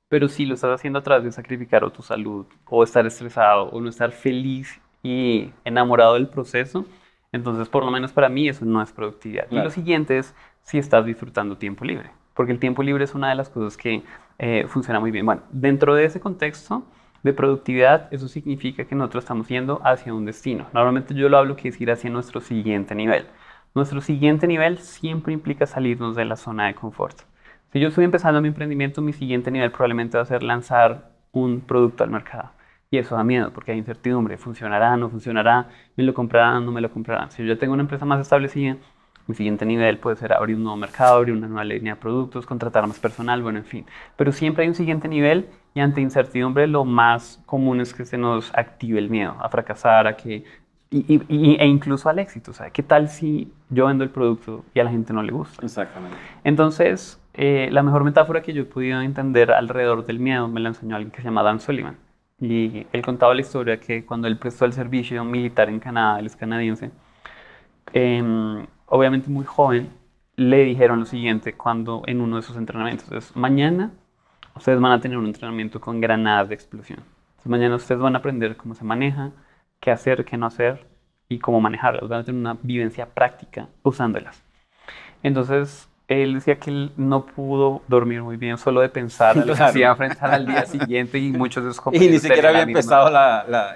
pero si lo estás haciendo a través de sacrificar o tu salud, o estar estresado, o no estar feliz y enamorado del proceso. Entonces, por lo menos para mí, eso no es productividad. Y lo siguiente es si estás disfrutando tiempo libre porque el tiempo libre es una de las cosas que eh, funciona muy bien. Bueno, dentro de ese contexto de productividad, eso significa que nosotros estamos yendo hacia un destino. Normalmente yo lo hablo que es ir hacia nuestro siguiente nivel. Nuestro siguiente nivel siempre implica salirnos de la zona de confort. Si yo estoy empezando mi emprendimiento, mi siguiente nivel probablemente va a ser lanzar un producto al mercado. Y eso da miedo porque hay incertidumbre. ¿Funcionará? ¿No funcionará? ¿Me lo comprarán? ¿No me lo comprarán? Si yo tengo una empresa más establecida, mi siguiente nivel puede ser abrir un nuevo mercado, abrir una nueva línea de productos, contratar más personal, bueno, en fin. Pero siempre hay un siguiente nivel y ante incertidumbre lo más común es que se nos active el miedo a fracasar, a que... e incluso al éxito, o sea, ¿qué tal si yo vendo el producto y a la gente no le gusta? Exactamente. Entonces, eh, la mejor metáfora que yo he podido entender alrededor del miedo me la enseñó alguien que se llama Dan Sullivan. Y él contaba la historia que cuando él prestó el servicio militar en Canadá, él es canadiense, em, obviamente muy joven, le dijeron lo siguiente cuando en uno de sus entrenamientos. Es, mañana ustedes van a tener un entrenamiento con granadas de explosión. Entonces, mañana ustedes van a aprender cómo se maneja, qué hacer, qué no hacer y cómo manejarlas. Van a tener una vivencia práctica usándolas. Entonces, él decía que él no pudo dormir muy bien solo de pensar en lo que se a enfrentar al día siguiente y muchos de sus compañeros. Y ni siquiera había empezado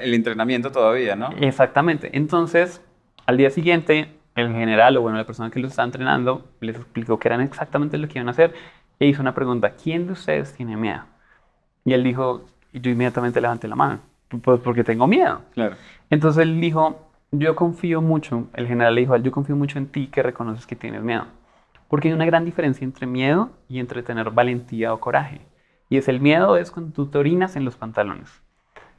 el entrenamiento todavía, ¿no? Exactamente. Entonces, al día siguiente el general o bueno, la persona que los está entrenando les explicó que eran exactamente lo que iban a hacer e hizo una pregunta, ¿quién de ustedes tiene miedo? Y él dijo, yo inmediatamente levanté la mano, pues porque tengo miedo. Claro. Entonces él dijo, yo confío mucho, el general le dijo, yo confío mucho en ti que reconoces que tienes miedo, porque hay una gran diferencia entre miedo y entre tener valentía o coraje. Y es el miedo es cuando tú te orinas en los pantalones.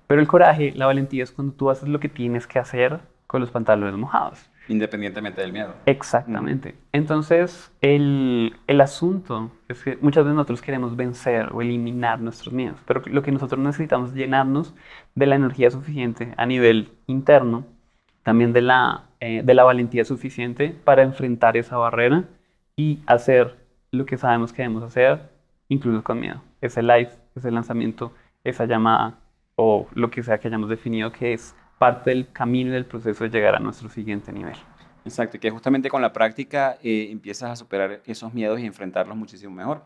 Pero el coraje, la valentía es cuando tú haces lo que tienes que hacer con los pantalones mojados. Independientemente del miedo. Exactamente. Entonces, el, asunto es que muchas veces nosotros queremos vencer o eliminar nuestros miedos, pero lo que nosotros necesitamos es llenarnos de la energía suficiente a nivel interno, también de la, eh, de la valentía suficiente para enfrentar esa barrera y hacer lo que sabemos que debemos hacer, incluso con miedo. Ese live, ese lanzamiento, esa llamada o lo que sea que hayamos definido que es parte del camino y del proceso de llegar a nuestro siguiente nivel. Exacto, y que justamente con la práctica eh, empiezas a superar esos miedos y enfrentarlos muchísimo mejor.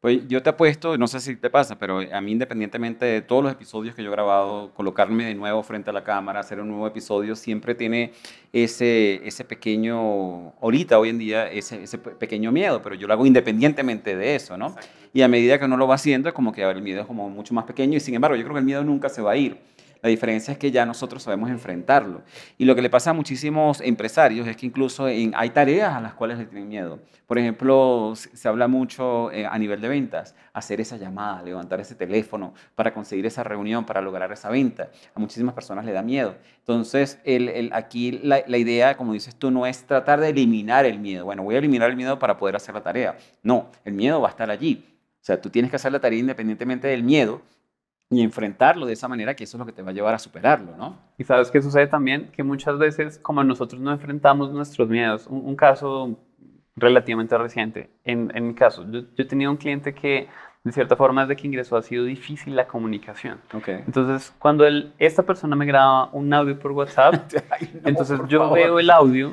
Pues yo te apuesto, no sé si te pasa, pero a mí independientemente de todos los episodios que yo he grabado, colocarme de nuevo frente a la cámara, hacer un nuevo episodio, siempre tiene ese, ese pequeño, ahorita, hoy en día, ese, pequeño miedo, pero yo lo hago independientemente de eso, ¿no? Y a medida que uno lo va haciendo, es como que el miedo es como mucho más pequeño y sin embargo yo creo que el miedo nunca se va a ir la diferencia es que ya nosotros sabemos enfrentarlo. Y lo que le pasa a muchísimos empresarios es que incluso hay tareas a las cuales le tienen miedo. Por ejemplo, se habla mucho eh, a nivel de ventas, hacer esa llamada, levantar ese teléfono para conseguir esa reunión, para lograr esa venta. A muchísimas personas le da miedo. Entonces, aquí la, la idea, como dices tú, no es tratar de eliminar el miedo. Bueno, voy a eliminar el miedo para poder hacer la tarea. No, el miedo va a estar allí. O sea, tú tienes que hacer la tarea independientemente del miedo, y enfrentarlo de esa manera, que eso es lo que te va a llevar a superarlo, ¿no? Y sabes qué sucede también, que muchas veces como nosotros no enfrentamos nuestros miedos, un, caso relativamente reciente, en, en mi caso, yo, yo, tenía un cliente que de cierta forma desde que ingresó ha sido difícil la comunicación. Entonces, cuando él, esta persona me graba un audio por WhatsApp, entonces yo veo el audio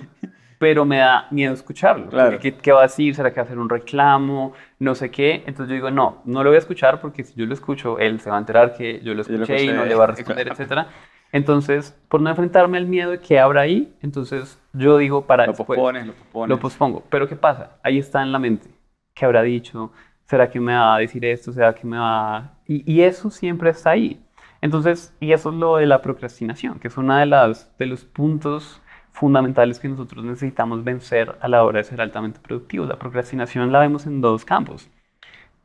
pero me da miedo escucharlo. Que ¿Qué, va a decir? ¿Será que va a hacer un reclamo? No sé qué. Entonces yo digo, no, no lo voy a escuchar porque si yo lo escucho, él se va a enterar que yo lo escuché, y no le va a responder, etcétera. Entonces, por no enfrentarme al miedo de que habrá ahí, entonces yo digo para lo Pospones, lo pospones. Lo pospongo. Pero ¿qué pasa? Ahí está en la mente. ¿Qué habrá dicho? ¿Será que me va a decir esto? ¿Será que me va a...? Y, eso siempre está ahí. Entonces, y eso es lo de la procrastinación, que es uno de, las, de los puntos fundamentales que nosotros necesitamos vencer a la hora de ser altamente productivos. La procrastinación la vemos en dos campos.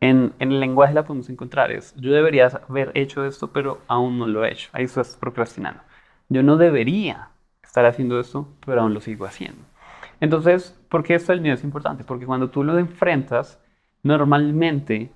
En, en, el lenguaje la podemos encontrar. Es, yo debería haber hecho esto, pero aún no lo he hecho. Ahí estás procrastinando. Yo no debería estar haciendo esto, pero aún lo sigo haciendo. Entonces, ¿por qué esto del miedo es importante? Porque cuando tú lo enfrentas, normalmente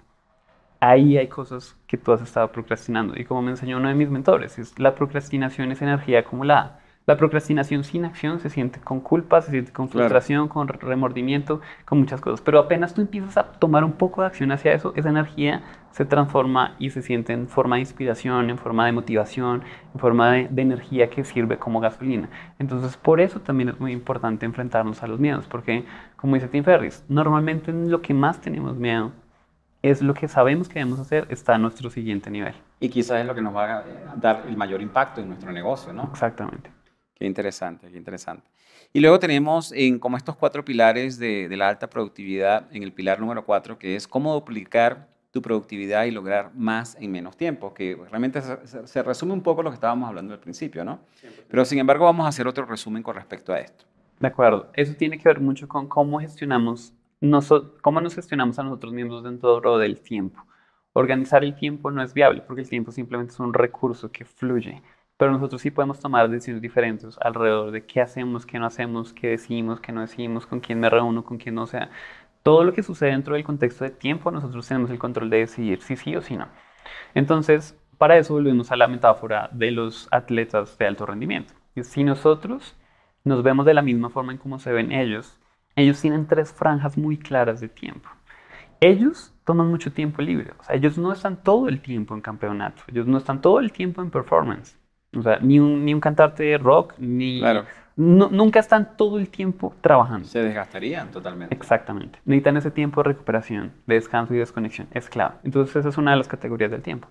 ahí hay cosas que tú has estado procrastinando. Y como me enseñó uno de mis mentores, es, la procrastinación es energía acumulada. La procrastinación sin acción se siente con culpa, se siente con frustración, con remordimiento, con muchas cosas. Pero apenas tú empiezas a tomar un poco de acción hacia eso, esa energía se transforma y se siente en forma de inspiración, en forma de motivación, en forma de, energía que sirve como gasolina. Entonces, por eso también es muy importante enfrentarnos a los miedos, porque, como dice Tim Ferris, normalmente lo que más tenemos miedo es lo que sabemos que debemos hacer, está a nuestro siguiente nivel. Y quizás es lo que nos va a dar el mayor impacto en nuestro negocio, ¿no? Exactamente interesante, qué interesante. Y luego tenemos en, como estos cuatro pilares de, la alta productividad, en el pilar número cuatro, que es cómo duplicar tu productividad y lograr más en menos tiempo, que realmente se, resume un poco lo que estábamos hablando al principio, ¿no? Pero sin embargo vamos a hacer otro resumen con respecto a esto. De acuerdo, eso tiene que ver mucho con cómo gestionamos, cómo nos gestionamos a nosotros mismos dentro del tiempo. Organizar el tiempo no es viable porque el tiempo simplemente es un recurso que fluye pero nosotros sí podemos tomar decisiones diferentes alrededor de qué hacemos, qué no hacemos, qué decimos, qué no decimos, con quién me reúno, con quién no. O sea, todo lo que sucede dentro del contexto de tiempo, nosotros tenemos el control de decidir si sí o si no. Entonces, para eso volvemos a la metáfora de los atletas de alto rendimiento. Si nosotros nos vemos de la misma forma en cómo se ven ellos, ellos tienen tres franjas muy claras de tiempo. Ellos toman mucho tiempo libre, o sea, ellos no están todo el tiempo en campeonato, ellos no están todo el tiempo en performance. O sea, ni un, ni cantante de rock, ni... Claro. nunca están todo el tiempo trabajando. Se desgastarían totalmente. Exactamente. Necesitan ese tiempo de recuperación, de descanso y desconexión. Es clave. Entonces esa es una de las categorías del tiempo.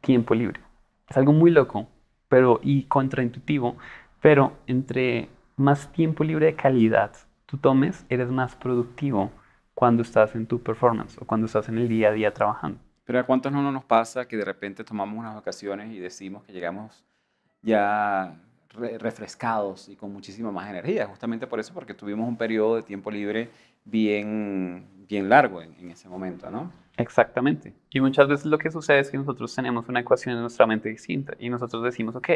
Tiempo libre. Es algo muy loco pero, y contraintuitivo, pero entre más tiempo libre de calidad tú tomes, eres más productivo cuando estás en tu performance o cuando estás en el día a día trabajando. Pero ¿a cuántos no nos pasa que de repente tomamos unas vacaciones y decimos que llegamos ya refrescados y con muchísima más energía, justamente por eso, porque tuvimos un periodo de tiempo libre bien, bien largo en, ese momento, ¿no? Exactamente. Y muchas veces lo que sucede es que nosotros tenemos una ecuación en nuestra mente distinta y nosotros decimos, ok,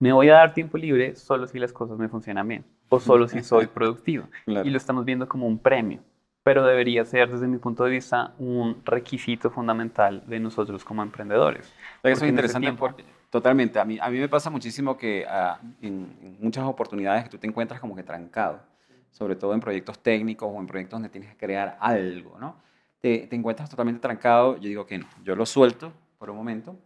me voy a dar tiempo libre solo si las cosas me funcionan bien o solo si soy productivo. Y lo estamos viendo como un premio, pero debería ser desde mi punto de vista un requisito fundamental de nosotros como emprendedores. Eso es interesante porque Totalmente. A mí, a mí me pasa muchísimo que ah, en, muchas oportunidades que tú te encuentras como que trancado, sobre todo en proyectos técnicos o en proyectos donde tienes que crear algo, ¿no? Te, te encuentras totalmente trancado. Yo digo que no, yo lo suelto por un momento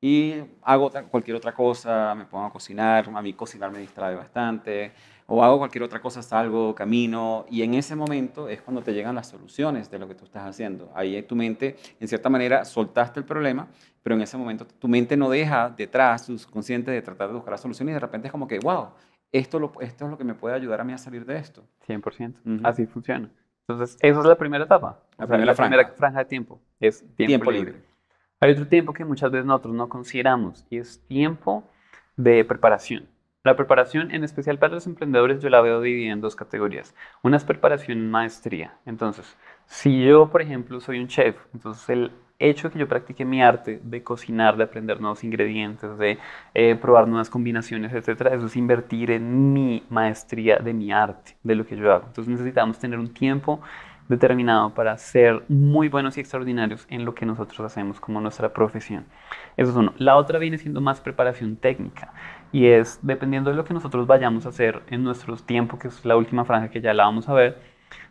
y hago cualquier otra cosa, me pongo a cocinar, a mí cocinar me distrae bastante, o hago cualquier otra cosa, salgo, camino, y en ese momento es cuando te llegan las soluciones de lo que tú estás haciendo. Ahí tu mente, en cierta manera, soltaste el problema, pero en ese momento tu mente no deja detrás, sus consciente de tratar de buscar las soluciones, y de repente es como que, wow, esto, esto es lo que me puede ayudar a mí a salir de esto. 100%, así funciona. Entonces, esa es la primera etapa. La, primera, franja. de tiempo, es tiempo, libre. Hay otro tiempo que muchas veces nosotros no consideramos y es tiempo de preparación. La preparación, en especial para los emprendedores, yo la veo dividida en dos categorías. Una es preparación en maestría. Entonces, si yo, por ejemplo, soy un chef, entonces el hecho de que yo practique mi arte de cocinar, de aprender nuevos ingredientes, de eh, probar nuevas combinaciones, etc., eso es invertir en mi maestría de mi arte, de lo que yo hago. Entonces necesitamos tener un tiempo determinado para ser muy buenos y extraordinarios en lo que nosotros hacemos como nuestra profesión. Eso es uno. La otra viene siendo más preparación técnica y es dependiendo de lo que nosotros vayamos a hacer en nuestro tiempo, que es la última franja que ya la vamos a ver,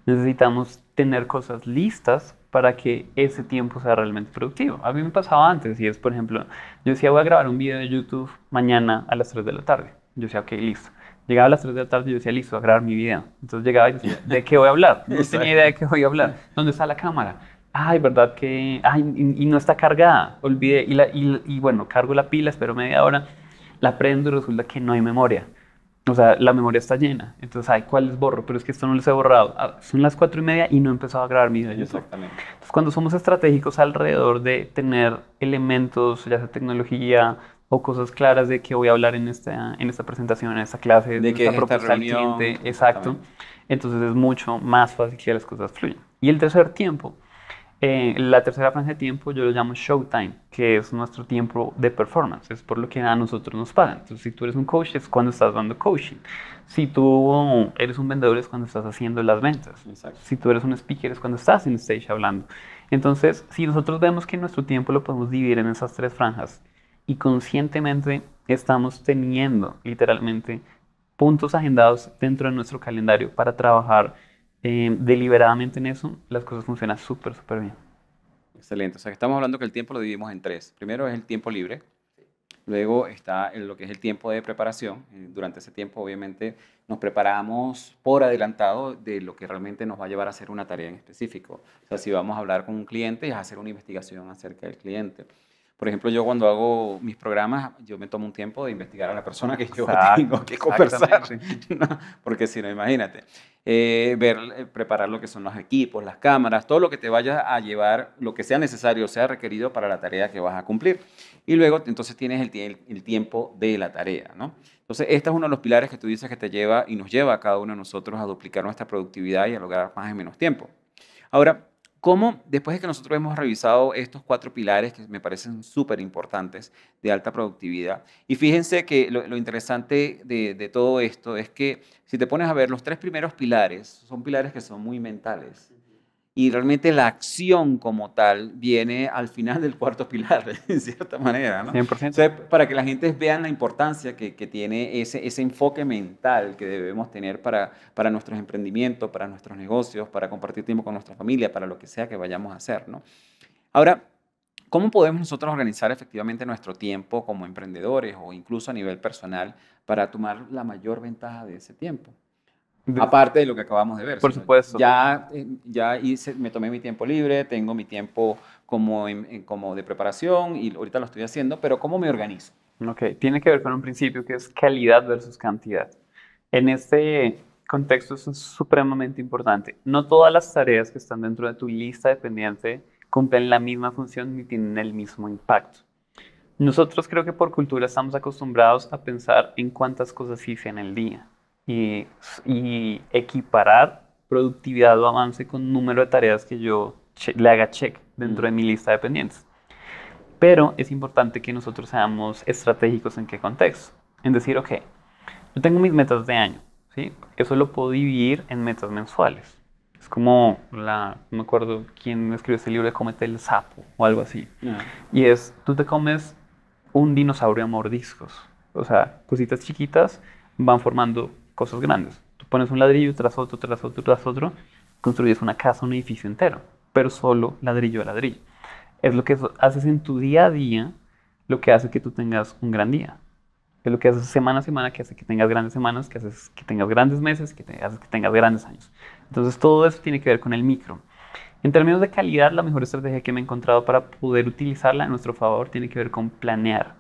necesitamos tener cosas listas para que ese tiempo sea realmente productivo. A mí me pasaba antes y es, por ejemplo, yo decía voy a grabar un video de YouTube mañana a las 3 de la tarde. Yo decía, ok, listo. Llegaba a las 3 de la tarde y yo decía, listo, a grabar mi video. Entonces llegaba y decía, ¿de qué voy a hablar? No tenía idea de qué voy a hablar. ¿Dónde está la cámara? Ay, ¿verdad que...? Ay, y, no está cargada. Olvidé. Y, la, y, bueno, cargo la pila, espero media hora. La prendo y resulta que no hay memoria. O sea, la memoria está llena. Entonces, ay, ¿cuál es borro? Pero es que esto no les he borrado. Ah, son las 4 y media y no he empezado a grabar mi video. Exactamente. Entonces, cuando somos estratégicos alrededor de tener elementos, ya sea tecnología, o cosas claras de que voy a hablar en esta, en esta presentación, en esta clase, de que esta propuesta cliente. Exacto. Entonces es mucho más fácil que las cosas fluyan. Y el tercer tiempo. Eh, la tercera franja de tiempo yo lo llamo showtime, que es nuestro tiempo de performance, es por lo que a nosotros nos pagan. Entonces, si tú eres un coach, es cuando estás dando coaching. Si tú eres un vendedor, es cuando estás haciendo las ventas. Si tú eres un speaker, es cuando estás en stage hablando. Entonces, si nosotros vemos que nuestro tiempo lo podemos dividir en esas tres franjas, y conscientemente estamos teniendo literalmente puntos agendados dentro de nuestro calendario para trabajar eh, deliberadamente en eso, las cosas funcionan súper, súper bien. Excelente. O sea, que estamos hablando que el tiempo lo dividimos en tres. Primero es el tiempo libre. Luego está lo que es el tiempo de preparación. Eh, durante ese tiempo, obviamente, nos preparamos por adelantado de lo que realmente nos va a llevar a hacer una tarea en específico. O sea, si vamos a hablar con un cliente, es hacer una investigación acerca del cliente por ejemplo, yo cuando hago mis programas, yo me tomo un tiempo de investigar a la persona que yo tengo que conversar. Porque si no, imagínate. Eh, ver, eh, preparar lo que son los equipos, las cámaras, todo lo que te vaya a llevar, lo que sea necesario, o sea requerido para la tarea que vas a cumplir. Y luego, entonces, tienes el, tiempo de la tarea, ¿no? Entonces, este es uno de los pilares que tú dices que te lleva y nos lleva a cada uno de nosotros a duplicar nuestra productividad y a lograr más en menos tiempo. Ahora, ¿Cómo, después de que nosotros hemos revisado estos cuatro pilares que me parecen súper importantes de alta productividad? Y fíjense que lo, interesante de, todo esto es que si te pones a ver, los tres primeros pilares son pilares que son muy mentales y realmente la acción como tal viene al final del cuarto pilar, en cierta manera. ¿no? 100%. para que la gente vea la importancia que, tiene ese, enfoque mental que debemos tener para, para nuestros emprendimientos, para nuestros negocios, para compartir tiempo con nuestra familia, para lo que sea que vayamos a hacer. ¿no? Ahora, ¿Cómo podemos nosotros organizar efectivamente nuestro tiempo como emprendedores o incluso a nivel personal para tomar la mayor ventaja de ese tiempo? aparte de lo que acabamos de ver. Por supuesto. Ya, eh, ya hice, me tomé mi tiempo libre, tengo mi tiempo como, como de preparación y ahorita lo estoy haciendo, pero ¿cómo me organizo? Ok, tiene que ver con un principio que es calidad versus cantidad. En este contexto eso es supremamente importante. No todas las tareas que están dentro de tu lista de cumplen la misma función ni tienen el mismo impacto. Nosotros creo que por cultura estamos acostumbrados a pensar en cuántas cosas hice en el día y, equiparar productividad o avance con número de tareas que yo le haga check dentro de mi lista de pendientes. Pero es importante que nosotros seamos estratégicos en qué contexto. En decir, ok, yo tengo mis metas de año, ¿sí? Eso lo puedo dividir en metas mensuales. Es como la, no me acuerdo quién escribió ese libro de Comete el Sapo o algo así. Ah. Y es, tú te comes un dinosaurio a mordiscos. O sea, cositas chiquitas van formando cosas grandes. Tú pones un ladrillo tras otro, tras otro, tras otro, construyes una casa, un edificio entero, pero solo ladrillo a ladrillo. Es lo que haces en tu día a día lo que hace que tú tengas un gran día. Es lo que haces semana a semana que hace que tengas grandes semanas, que haces que tengas grandes meses, que haces que tengas grandes años. Entonces todo eso tiene que ver con el micro. En términos de calidad, la mejor estrategia que me he encontrado para poder utilizarla a nuestro favor tiene que ver con planear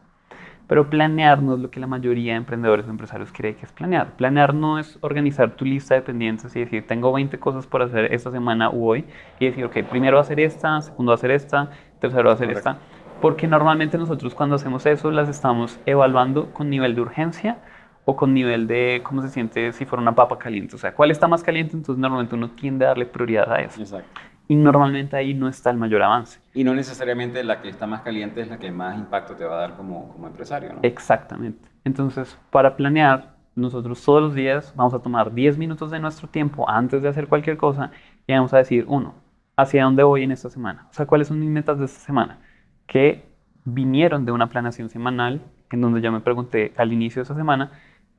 pero planear no es lo que la mayoría de emprendedores o empresarios cree que es planear. Planear no es organizar tu lista de pendientes y decir, tengo 20 cosas por hacer esta semana u hoy, y decir, ok, primero hacer esta, segundo hacer esta, tercero hacer esta. Porque normalmente nosotros cuando hacemos eso las estamos evaluando con nivel de urgencia o con nivel de cómo se siente si fuera una papa caliente. O sea, ¿cuál está más caliente? Entonces normalmente uno tiende a darle prioridad a eso. Exacto y normalmente ahí no está el mayor avance. Y no necesariamente la que está más caliente es la que más impacto te va a dar como, empresario, Exactamente. Entonces, para planear, nosotros todos los días vamos a tomar 10 minutos de nuestro tiempo antes de hacer cualquier cosa y vamos a decir, uno, ¿hacia dónde voy en esta semana? O sea, ¿cuáles son mis metas de esta semana? Que vinieron de una planeación semanal en donde ya me pregunté al inicio de esa semana,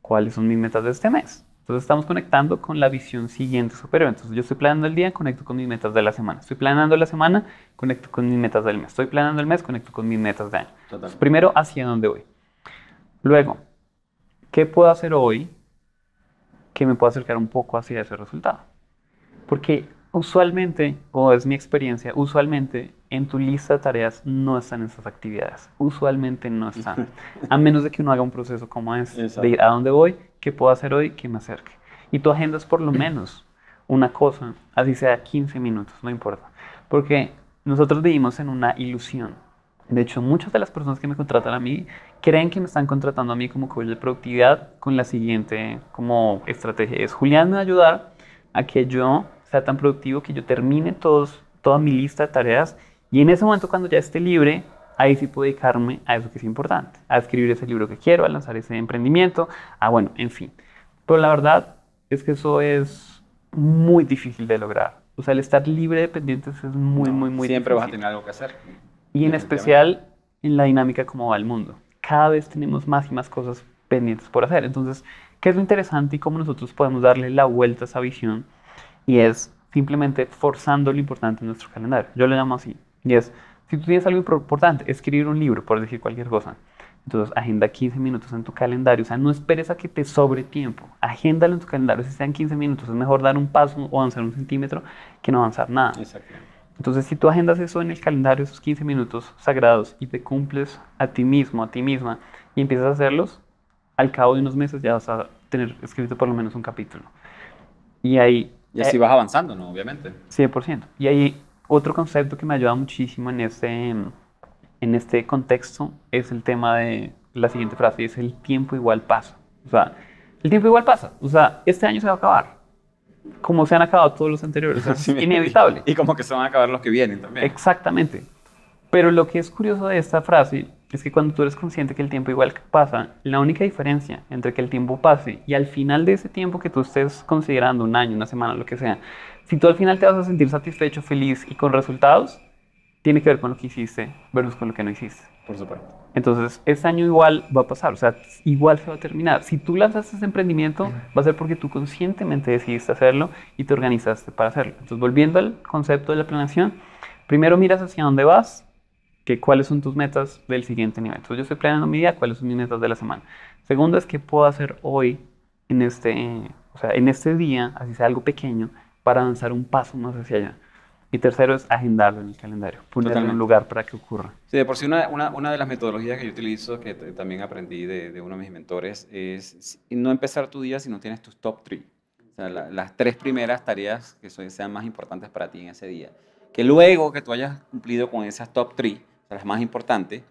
¿cuáles son mis metas de este mes? Entonces estamos conectando con la visión siguiente superior. Entonces yo estoy planeando el día, conecto con mis metas de la semana. Estoy planeando la semana, conecto con mis metas del mes. Estoy planeando el mes, conecto con mis metas de año. primero, hacia dónde voy. Luego, ¿qué puedo hacer hoy que me pueda acercar un poco hacia ese resultado? Porque usualmente, o es mi experiencia, usualmente en tu lista de tareas no están esas actividades. Usualmente no están. A menos de que uno haga un proceso como es, este, de ir a dónde voy, que puedo hacer hoy que me acerque. Y tu agenda es por lo mm. menos una cosa, así sea 15 minutos, no importa. Porque nosotros vivimos en una ilusión. De hecho, muchas de las personas que me contratan a mí creen que me están contratando a mí como coach de productividad con la siguiente como estrategia. Es, Julián me va a ayudar a que yo sea tan productivo que yo termine todos, toda mi lista de tareas y en ese momento cuando ya esté libre, ahí sí puedo dedicarme a eso que es importante, a escribir ese libro que quiero, a lanzar ese emprendimiento, a bueno, en fin. Pero la verdad es que eso es muy difícil de lograr. O sea, el estar libre de pendientes es muy, muy, muy siempre difícil. Siempre vas a tener algo que hacer. Y en especial en la dinámica como va el mundo. Cada vez tenemos más y más cosas pendientes por hacer. Entonces, ¿qué es lo interesante y cómo nosotros podemos darle la vuelta a esa visión? Y es simplemente forzando lo importante en nuestro calendario. Yo lo llamo así. Y es, si tú tienes algo importante, escribir un libro, por decir cualquier cosa. Entonces, agenda 15 minutos en tu calendario. O sea, no esperes a que te sobre tiempo. Agéndalo en tu calendario. Si sean 15 minutos, es mejor dar un paso o avanzar un centímetro que no avanzar nada. Entonces, si tú agendas eso en el calendario, esos 15 minutos sagrados, y te cumples a ti mismo, a ti misma, y empiezas a hacerlos, al cabo de unos meses ya vas a tener escrito por lo menos un capítulo. Y ahí... Y así eh, vas avanzando, ¿no? Obviamente. 100%. Y ahí otro concepto que me ayuda muchísimo en este, en este contexto es el tema de la siguiente frase, es el tiempo igual pasa. O sea, el tiempo igual pasa. O sea, este año se va a acabar. Como se han acabado todos los anteriores. es inevitable. Y, y como que se van a acabar los que vienen también. Exactamente. Pero lo que es curioso de esta frase es que cuando tú eres consciente que el tiempo igual pasa, la única diferencia entre que el tiempo pase y al final de ese tiempo que tú estés considerando, un año, una semana, lo que sea, si tú al final te vas a sentir satisfecho, feliz y con resultados, tiene que ver con lo que hiciste versus con lo que no hiciste. Por supuesto. Entonces, ese año igual va a pasar, o sea, igual se va a terminar. Si tú lanzaste ese emprendimiento, va a ser porque tú conscientemente decidiste hacerlo y te organizaste para hacerlo. Entonces, volviendo al concepto de la planeación, primero miras hacia dónde vas, cuáles son tus metas del siguiente nivel. Entonces yo estoy planeando mi día, cuáles son mis metas de la semana. Segundo es qué puedo hacer hoy en este, o sea, en este día, así sea algo pequeño, para avanzar un paso más hacia allá. Y tercero es agendarlo en el calendario, ponerlo en un lugar para que ocurra. Sí, de por sí una, una, de las metodologías que yo utilizo, que también aprendí de, de, uno de mis mentores, es no empezar tu día si no tienes tus top three. O sea, las tres primeras tareas que sean más importantes para ti en ese día. Que luego que tú hayas cumplido con esas top three, las más importantes,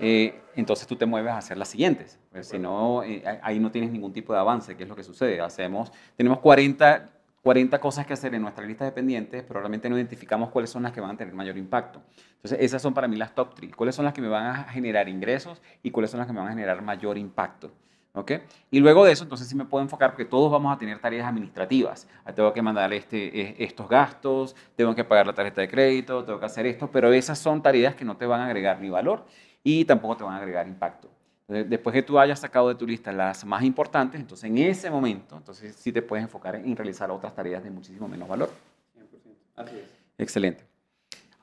eh, entonces tú te mueves a hacer las siguientes. Pues, si no, eh, ahí no tienes ningún tipo de avance, que es lo que sucede. Hacemos, tenemos 40, 40 cosas que hacer en nuestra lista de pendientes, pero realmente no identificamos cuáles son las que van a tener mayor impacto. Entonces, esas son para mí las top 3. ¿Cuáles son las que me van a generar ingresos y cuáles son las que me van a generar mayor impacto? Y luego de eso, entonces sí me puedo enfocar porque todos vamos a tener tareas administrativas. Ah, tengo que mandar este, estos gastos, tengo que pagar la tarjeta de crédito, tengo que hacer esto, pero esas son tareas que no te van a agregar ni valor y tampoco te van a agregar impacto. después que tú hayas sacado de tu lista las más importantes, entonces en ese momento, entonces sí te puedes enfocar en realizar otras tareas de muchísimo menos valor. 100%. Así es. Excelente.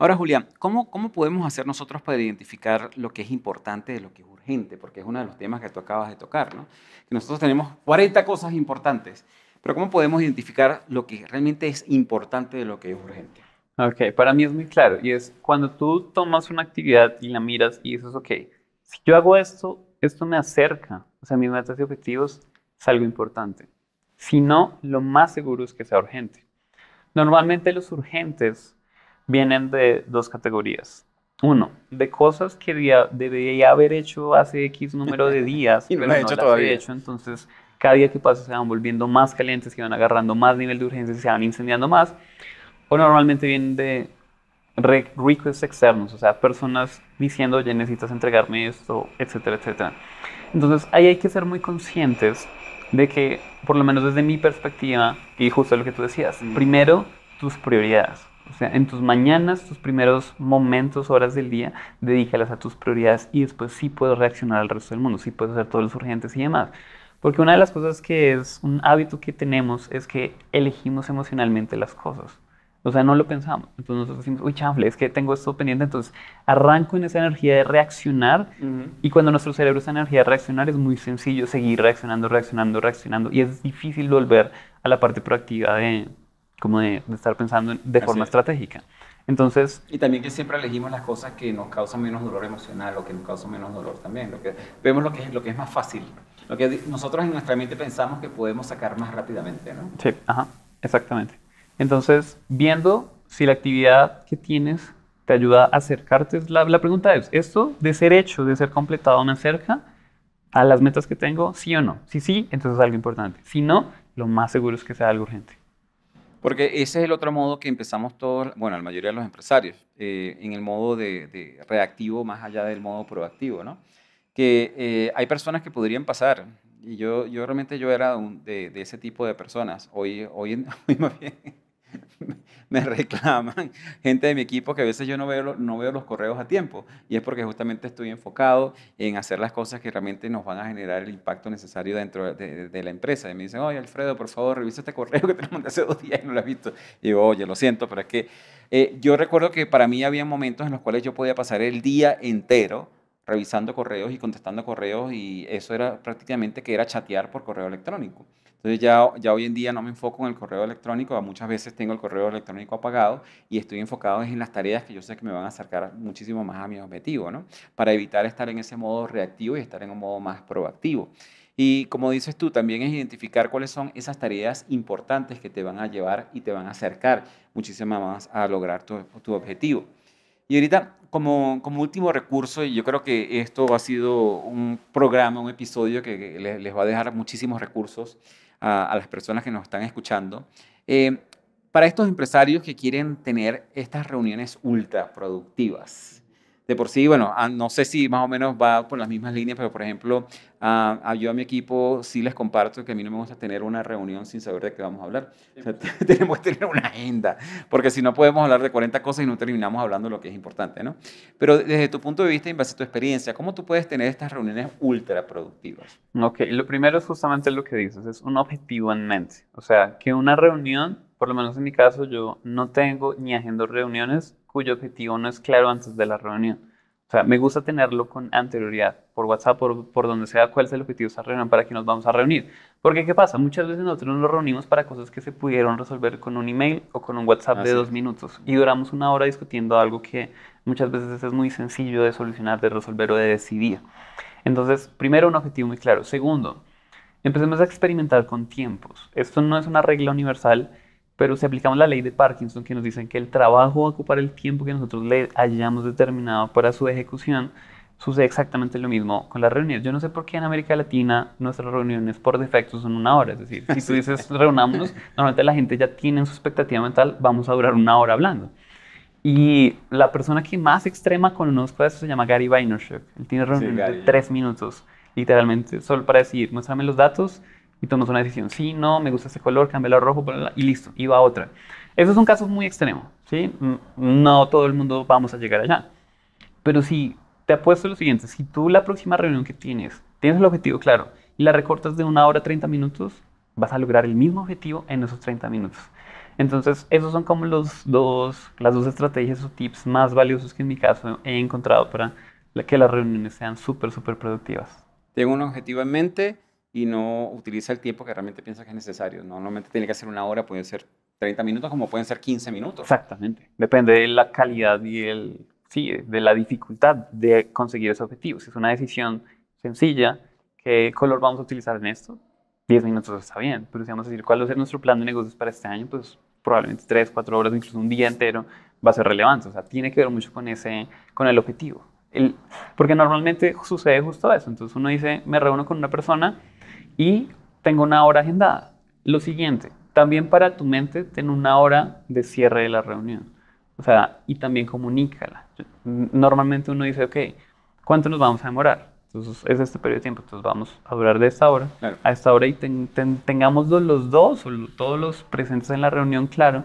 Ahora, Julián, ¿cómo, ¿cómo podemos hacer nosotros para identificar lo que es importante de lo que es urgente? Porque es uno de los temas que tú acabas de tocar, ¿no? Que nosotros tenemos 40 cosas importantes, pero ¿cómo podemos identificar lo que realmente es importante de lo que es urgente? Ok, para mí es muy claro y es cuando tú tomas una actividad y la miras y dices, ok, si yo hago esto, esto me acerca, o sea, mis metas y objetivos es algo importante. Si no, lo más seguro es que sea urgente. Normalmente los urgentes vienen de dos categorías. Uno, de cosas que debía, debería haber hecho hace X número de días. y no, lo he hecho todavía. hecho, entonces cada día que pasa se van volviendo más calientes, se van agarrando más nivel de urgencia, se van incendiando más. O normalmente vienen de requests externos, o sea, personas diciendo, ya necesitas entregarme esto, etcétera, etcétera. Entonces ahí hay que ser muy conscientes de que, por lo menos desde mi perspectiva, y justo lo que tú decías, primero tus prioridades. O sea, en tus mañanas, tus primeros momentos, horas del día, dedícalas a tus prioridades y después sí puedes reaccionar al resto del mundo, sí puedes hacer todos los urgentes y demás. Porque una de las cosas que es un hábito que tenemos es que elegimos emocionalmente las cosas. O sea, no lo pensamos. Entonces nosotros decimos, uy, chanfle, es que tengo esto pendiente. Entonces arranco en esa energía de reaccionar. Y cuando nuestro cerebro esa energía de reaccionar, es muy sencillo seguir reaccionando, reaccionando, reaccionando. Y es difícil volver a la parte proactiva de, como de, estar pensando de forma estratégica. Entonces, y también que siempre elegimos las cosas que nos causan menos dolor emocional o que nos causan menos dolor también. Lo que, vemos lo que, es, lo que es más fácil, lo que nosotros en nuestra mente pensamos que podemos sacar más rápidamente, ¿no? Sí, ajá, exactamente. Entonces, viendo si la actividad que tienes te ayuda a acercarte, la, la pregunta es, ¿esto de ser hecho, de ser completado, me acerca a las metas que tengo, sí o no? Si sí, entonces es algo importante. Si no, lo más seguro es que sea algo urgente. Porque ese es el otro modo que empezamos todos, bueno, la mayoría de los empresarios, eh, en el modo de, reactivo más allá del modo proactivo, ¿no? Que eh, hay personas que podrían pasar, y yo, yo realmente yo era de, ese tipo de personas, hoy, hoy, hoy más bien me reclaman gente de mi equipo que a veces yo no veo, no veo los correos a tiempo. Y es porque justamente estoy enfocado en hacer las cosas que realmente nos van a generar el impacto necesario dentro de, la empresa. Y me dicen, oye, Alfredo, por favor, revisa este correo que te lo hace dos días y no lo has visto. Y yo, oye, lo siento, pero es que eh, yo recuerdo que para mí había momentos en los cuales yo podía pasar el día entero revisando correos y contestando correos y eso era prácticamente que era chatear por correo electrónico. Entonces ya, ya hoy en día no me enfoco en el correo electrónico, muchas veces tengo el correo electrónico apagado y estoy enfocado en las tareas que yo sé que me van a acercar muchísimo más a mi objetivo, ¿no? Para evitar estar en ese modo reactivo y estar en un modo más proactivo. Y como dices tú, también es identificar cuáles son esas tareas importantes que te van a llevar y te van a acercar muchísimo más a lograr tu, objetivo. Y ahorita, como, como último recurso, y yo creo que esto ha sido un programa, un episodio que les va a dejar muchísimos recursos, a, las personas que nos están escuchando. Eh, para estos empresarios que quieren tener estas reuniones ultra productivas, de por sí, bueno, ah, no sé si más o menos va por las mismas líneas, pero por ejemplo, ah, ah, yo a mi equipo sí les comparto que a mí no me gusta tener una reunión sin saber de qué vamos a hablar. tenemos que tener una agenda, porque si no podemos hablar de 40 cosas y no terminamos hablando de lo que es importante, ¿no? Pero desde tu punto de vista, en base a tu experiencia, ¿cómo tú puedes tener estas reuniones ultra productivas? Ok, lo primero es justamente lo que dices, es un objetivo en mente. O sea, que una reunión, por lo menos en mi caso, yo no tengo ni agendo reuniones cuyo objetivo no es claro antes de la reunión. O sea, me gusta tenerlo con anterioridad, por WhatsApp, por, donde sea, cuál es el objetivo de esa reunión, para que nos vamos a reunir. Porque, ¿qué pasa? Muchas veces nosotros nos reunimos para cosas que se pudieron resolver con un email o con un WhatsApp de dos minutos y duramos una hora discutiendo algo que muchas veces es muy sencillo de solucionar, de resolver o de decidir. Entonces, primero, un objetivo muy claro. Segundo, empecemos a experimentar con tiempos. Esto no es una regla universal pero si aplicamos la ley de Parkinson, que nos dicen que el trabajo va a ocupar el tiempo que nosotros le hayamos determinado para su ejecución, sucede exactamente lo mismo con las reuniones. Yo no sé por qué en América Latina nuestras reuniones por defecto son una hora. Es decir, si tú dices reunámonos, normalmente la gente ya tiene su expectativa mental, vamos a durar una hora hablando. Y la persona que más extrema conozco de eso se llama Gary Vaynerchuk. Él tiene reuniones de tres minutos, literalmente, solo para decir, muéstrame los datos, y tomas una decisión. Sí, no, me gusta ese color, cambia a rojo, y listo, iba a otra. Esos son casos muy extremo ¿sí? Mm, no todo el mundo vamos a llegar allá. Pero si te apuesto lo siguiente, si tú la próxima reunión que tienes, tienes el objetivo claro y la recortas de una hora a 30 minutos, vas a lograr el mismo objetivo en esos 30 minutos. Entonces, esos son como los dos, las dos estrategias o tips más valiosos que en mi caso he encontrado para que las reuniones sean súper, súper productivas. Tengo un objetivo en mente, y no utiliza el tiempo que realmente piensa que es necesario. Normalmente tiene que ser una hora, puede ser 30 minutos como pueden ser 15 minutos. Exactamente. Depende de la calidad y el, sí, de la dificultad de conseguir ese objetivo. Si es una decisión sencilla, ¿qué color vamos a utilizar en esto? 10 minutos está bien, pero si vamos a decir cuál va a ser nuestro plan de negocios para este año, pues probablemente 3, 4 horas, incluso un día entero va a ser relevante. O sea, tiene que ver mucho con, ese, con el objetivo. El, porque normalmente sucede justo eso. Entonces uno dice, me reúno con una persona y tengo una hora agendada. Lo siguiente, también para tu mente ten una hora de cierre de la reunión. O sea, y también comunícala. Normalmente uno dice, ok, ¿cuánto nos vamos a demorar? Entonces es este periodo de tiempo, entonces vamos a durar de esta hora a esta hora y tengamos los dos o todos los presentes en la reunión claro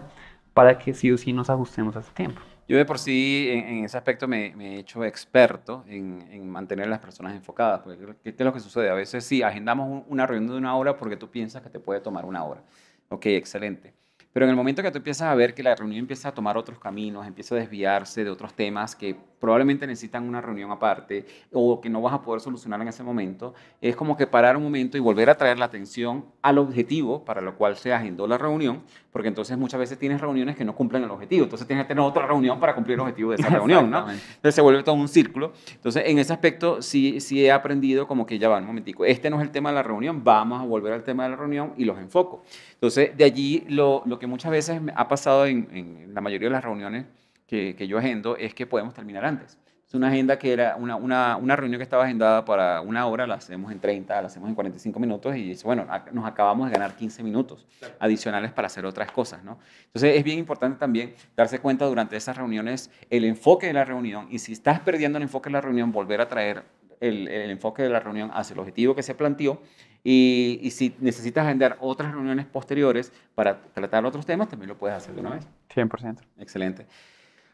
para que sí o sí nos ajustemos a ese tiempo. Yo de por sí en, ese aspecto me, he hecho experto en, mantener a las personas enfocadas, porque ¿qué es lo que sucede? A veces sí, agendamos una reunión de una hora porque tú piensas que te puede tomar una hora. Ok, excelente. Pero en el momento que tú empiezas a ver que la reunión empieza a tomar otros caminos, empieza a desviarse de otros temas que probablemente necesitan una reunión aparte o que no vas a poder solucionar en ese momento, es como que parar un momento y volver a traer la atención al objetivo para lo cual se agendó la reunión, porque entonces muchas veces tienes reuniones que no cumplen el objetivo, entonces tienes que tener otra reunión para cumplir el objetivo de esa reunión, ¿no? Entonces se vuelve todo un círculo. Entonces en ese aspecto sí, sí he aprendido como que ya va, un momentico, este no es el tema de la reunión, vamos a volver al tema de la reunión y los enfoco. Entonces de allí lo, que muchas veces ha pasado en la mayoría de las reuniones, que, yo agendo es que podemos terminar antes. Es una agenda que era una, una, reunión que estaba agendada para una hora, la hacemos en 30, la hacemos en 45 minutos y dice, bueno, nos acabamos de ganar 15 minutos adicionales para hacer otras cosas, ¿no? Entonces es bien importante también darse cuenta durante esas reuniones el enfoque de la reunión y si estás perdiendo el enfoque de la reunión, volver a traer el, el enfoque de la reunión hacia el objetivo que se planteó y, y, si necesitas agendar otras reuniones posteriores para tratar otros temas, también lo puedes hacer de una vez. 100%. Excelente.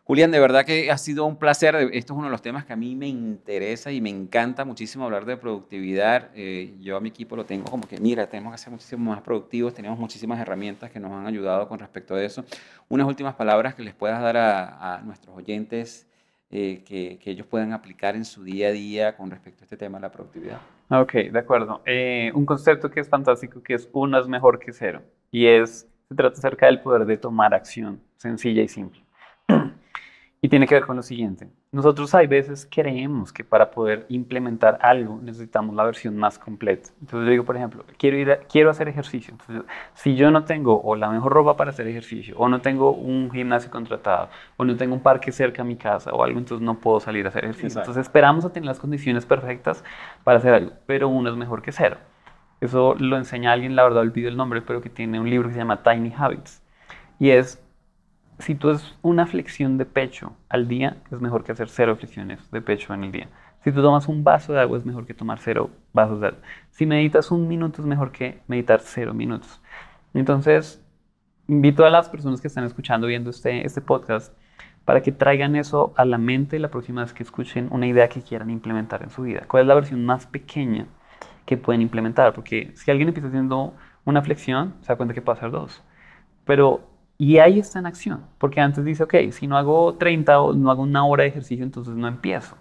Julián, de verdad que ha sido un placer. Esto es uno de los temas que a mí me interesa y me encanta muchísimo hablar de productividad. Eh, yo a mi equipo lo tengo como que, mira, tenemos que ser muchísimo más productivos, tenemos muchísimas herramientas que nos han ayudado con respecto a eso. Unas últimas palabras que les puedas dar a, nuestros oyentes eh, que, ellos puedan aplicar en su día a día con respecto a este tema de la productividad. Ok, de acuerdo. Eh, un concepto que es fantástico, que es uno es mejor que cero, y es, se trata acerca del poder de tomar acción, sencilla y simple. Y tiene que ver con lo siguiente. Nosotros hay veces creemos que para poder implementar algo necesitamos la versión más completa. Entonces yo digo, por ejemplo, quiero, ir quiero hacer ejercicio. Entonces, si yo no tengo o la mejor ropa para hacer ejercicio, o no tengo un gimnasio contratado, o no tengo un parque cerca a mi casa o algo, entonces no puedo salir a hacer ejercicio. Entonces esperamos a tener las condiciones perfectas para hacer algo, pero uno es mejor que cero. Eso lo enseña alguien, la verdad olvido el nombre, pero que tiene un libro que se llama Tiny Habits. Y es si tú haces una flexión de pecho al día, es mejor que hacer cero flexiones de pecho en el día. Si tú tomas un vaso de agua, es mejor que tomar cero vasos de agua. Si meditas un minuto, es mejor que meditar cero minutos. Entonces, invito a las personas que están escuchando, viendo este, este podcast, para que traigan eso a la mente la próxima vez que escuchen una idea que quieran implementar en su vida. ¿Cuál es la versión más pequeña que pueden implementar? Porque si alguien empieza haciendo una flexión, se da cuenta que puede hacer dos. Pero y ahí está en acción, porque antes dice, ok, si no hago 30 o no hago una hora de ejercicio, entonces no empiezo.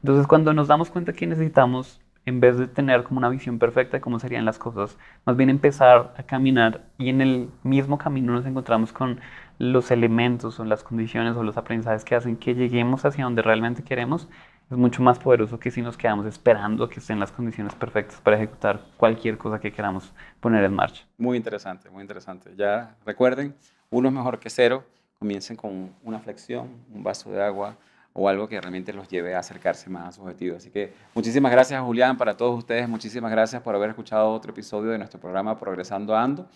Entonces cuando nos damos cuenta que necesitamos, en vez de tener como una visión perfecta de cómo serían las cosas, más bien empezar a caminar y en el mismo camino nos encontramos con los elementos o las condiciones o los aprendizajes que hacen que lleguemos hacia donde realmente queremos, es mucho más poderoso que si nos quedamos esperando que estén las condiciones perfectas para ejecutar cualquier cosa que queramos poner en marcha. Muy interesante, muy interesante. Ya recuerden, uno es mejor que cero. Comiencen con una flexión, un vaso de agua o algo que realmente los lleve a acercarse más a su objetivo. Así que muchísimas gracias, Julián, para todos ustedes. Muchísimas gracias por haber escuchado otro episodio de nuestro programa Progresando Ando.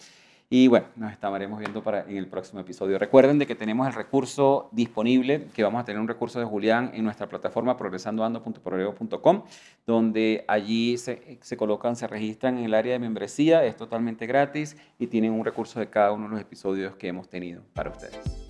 Y bueno, nos estaremos viendo para, en el próximo episodio. Recuerden de que tenemos el recurso disponible, que vamos a tener un recurso de Julián en nuestra plataforma progresandoando.progreso.com, donde allí se, se, colocan, se registran en el área de membresía, es totalmente gratis y tienen un recurso de cada uno de los episodios que hemos tenido para ustedes.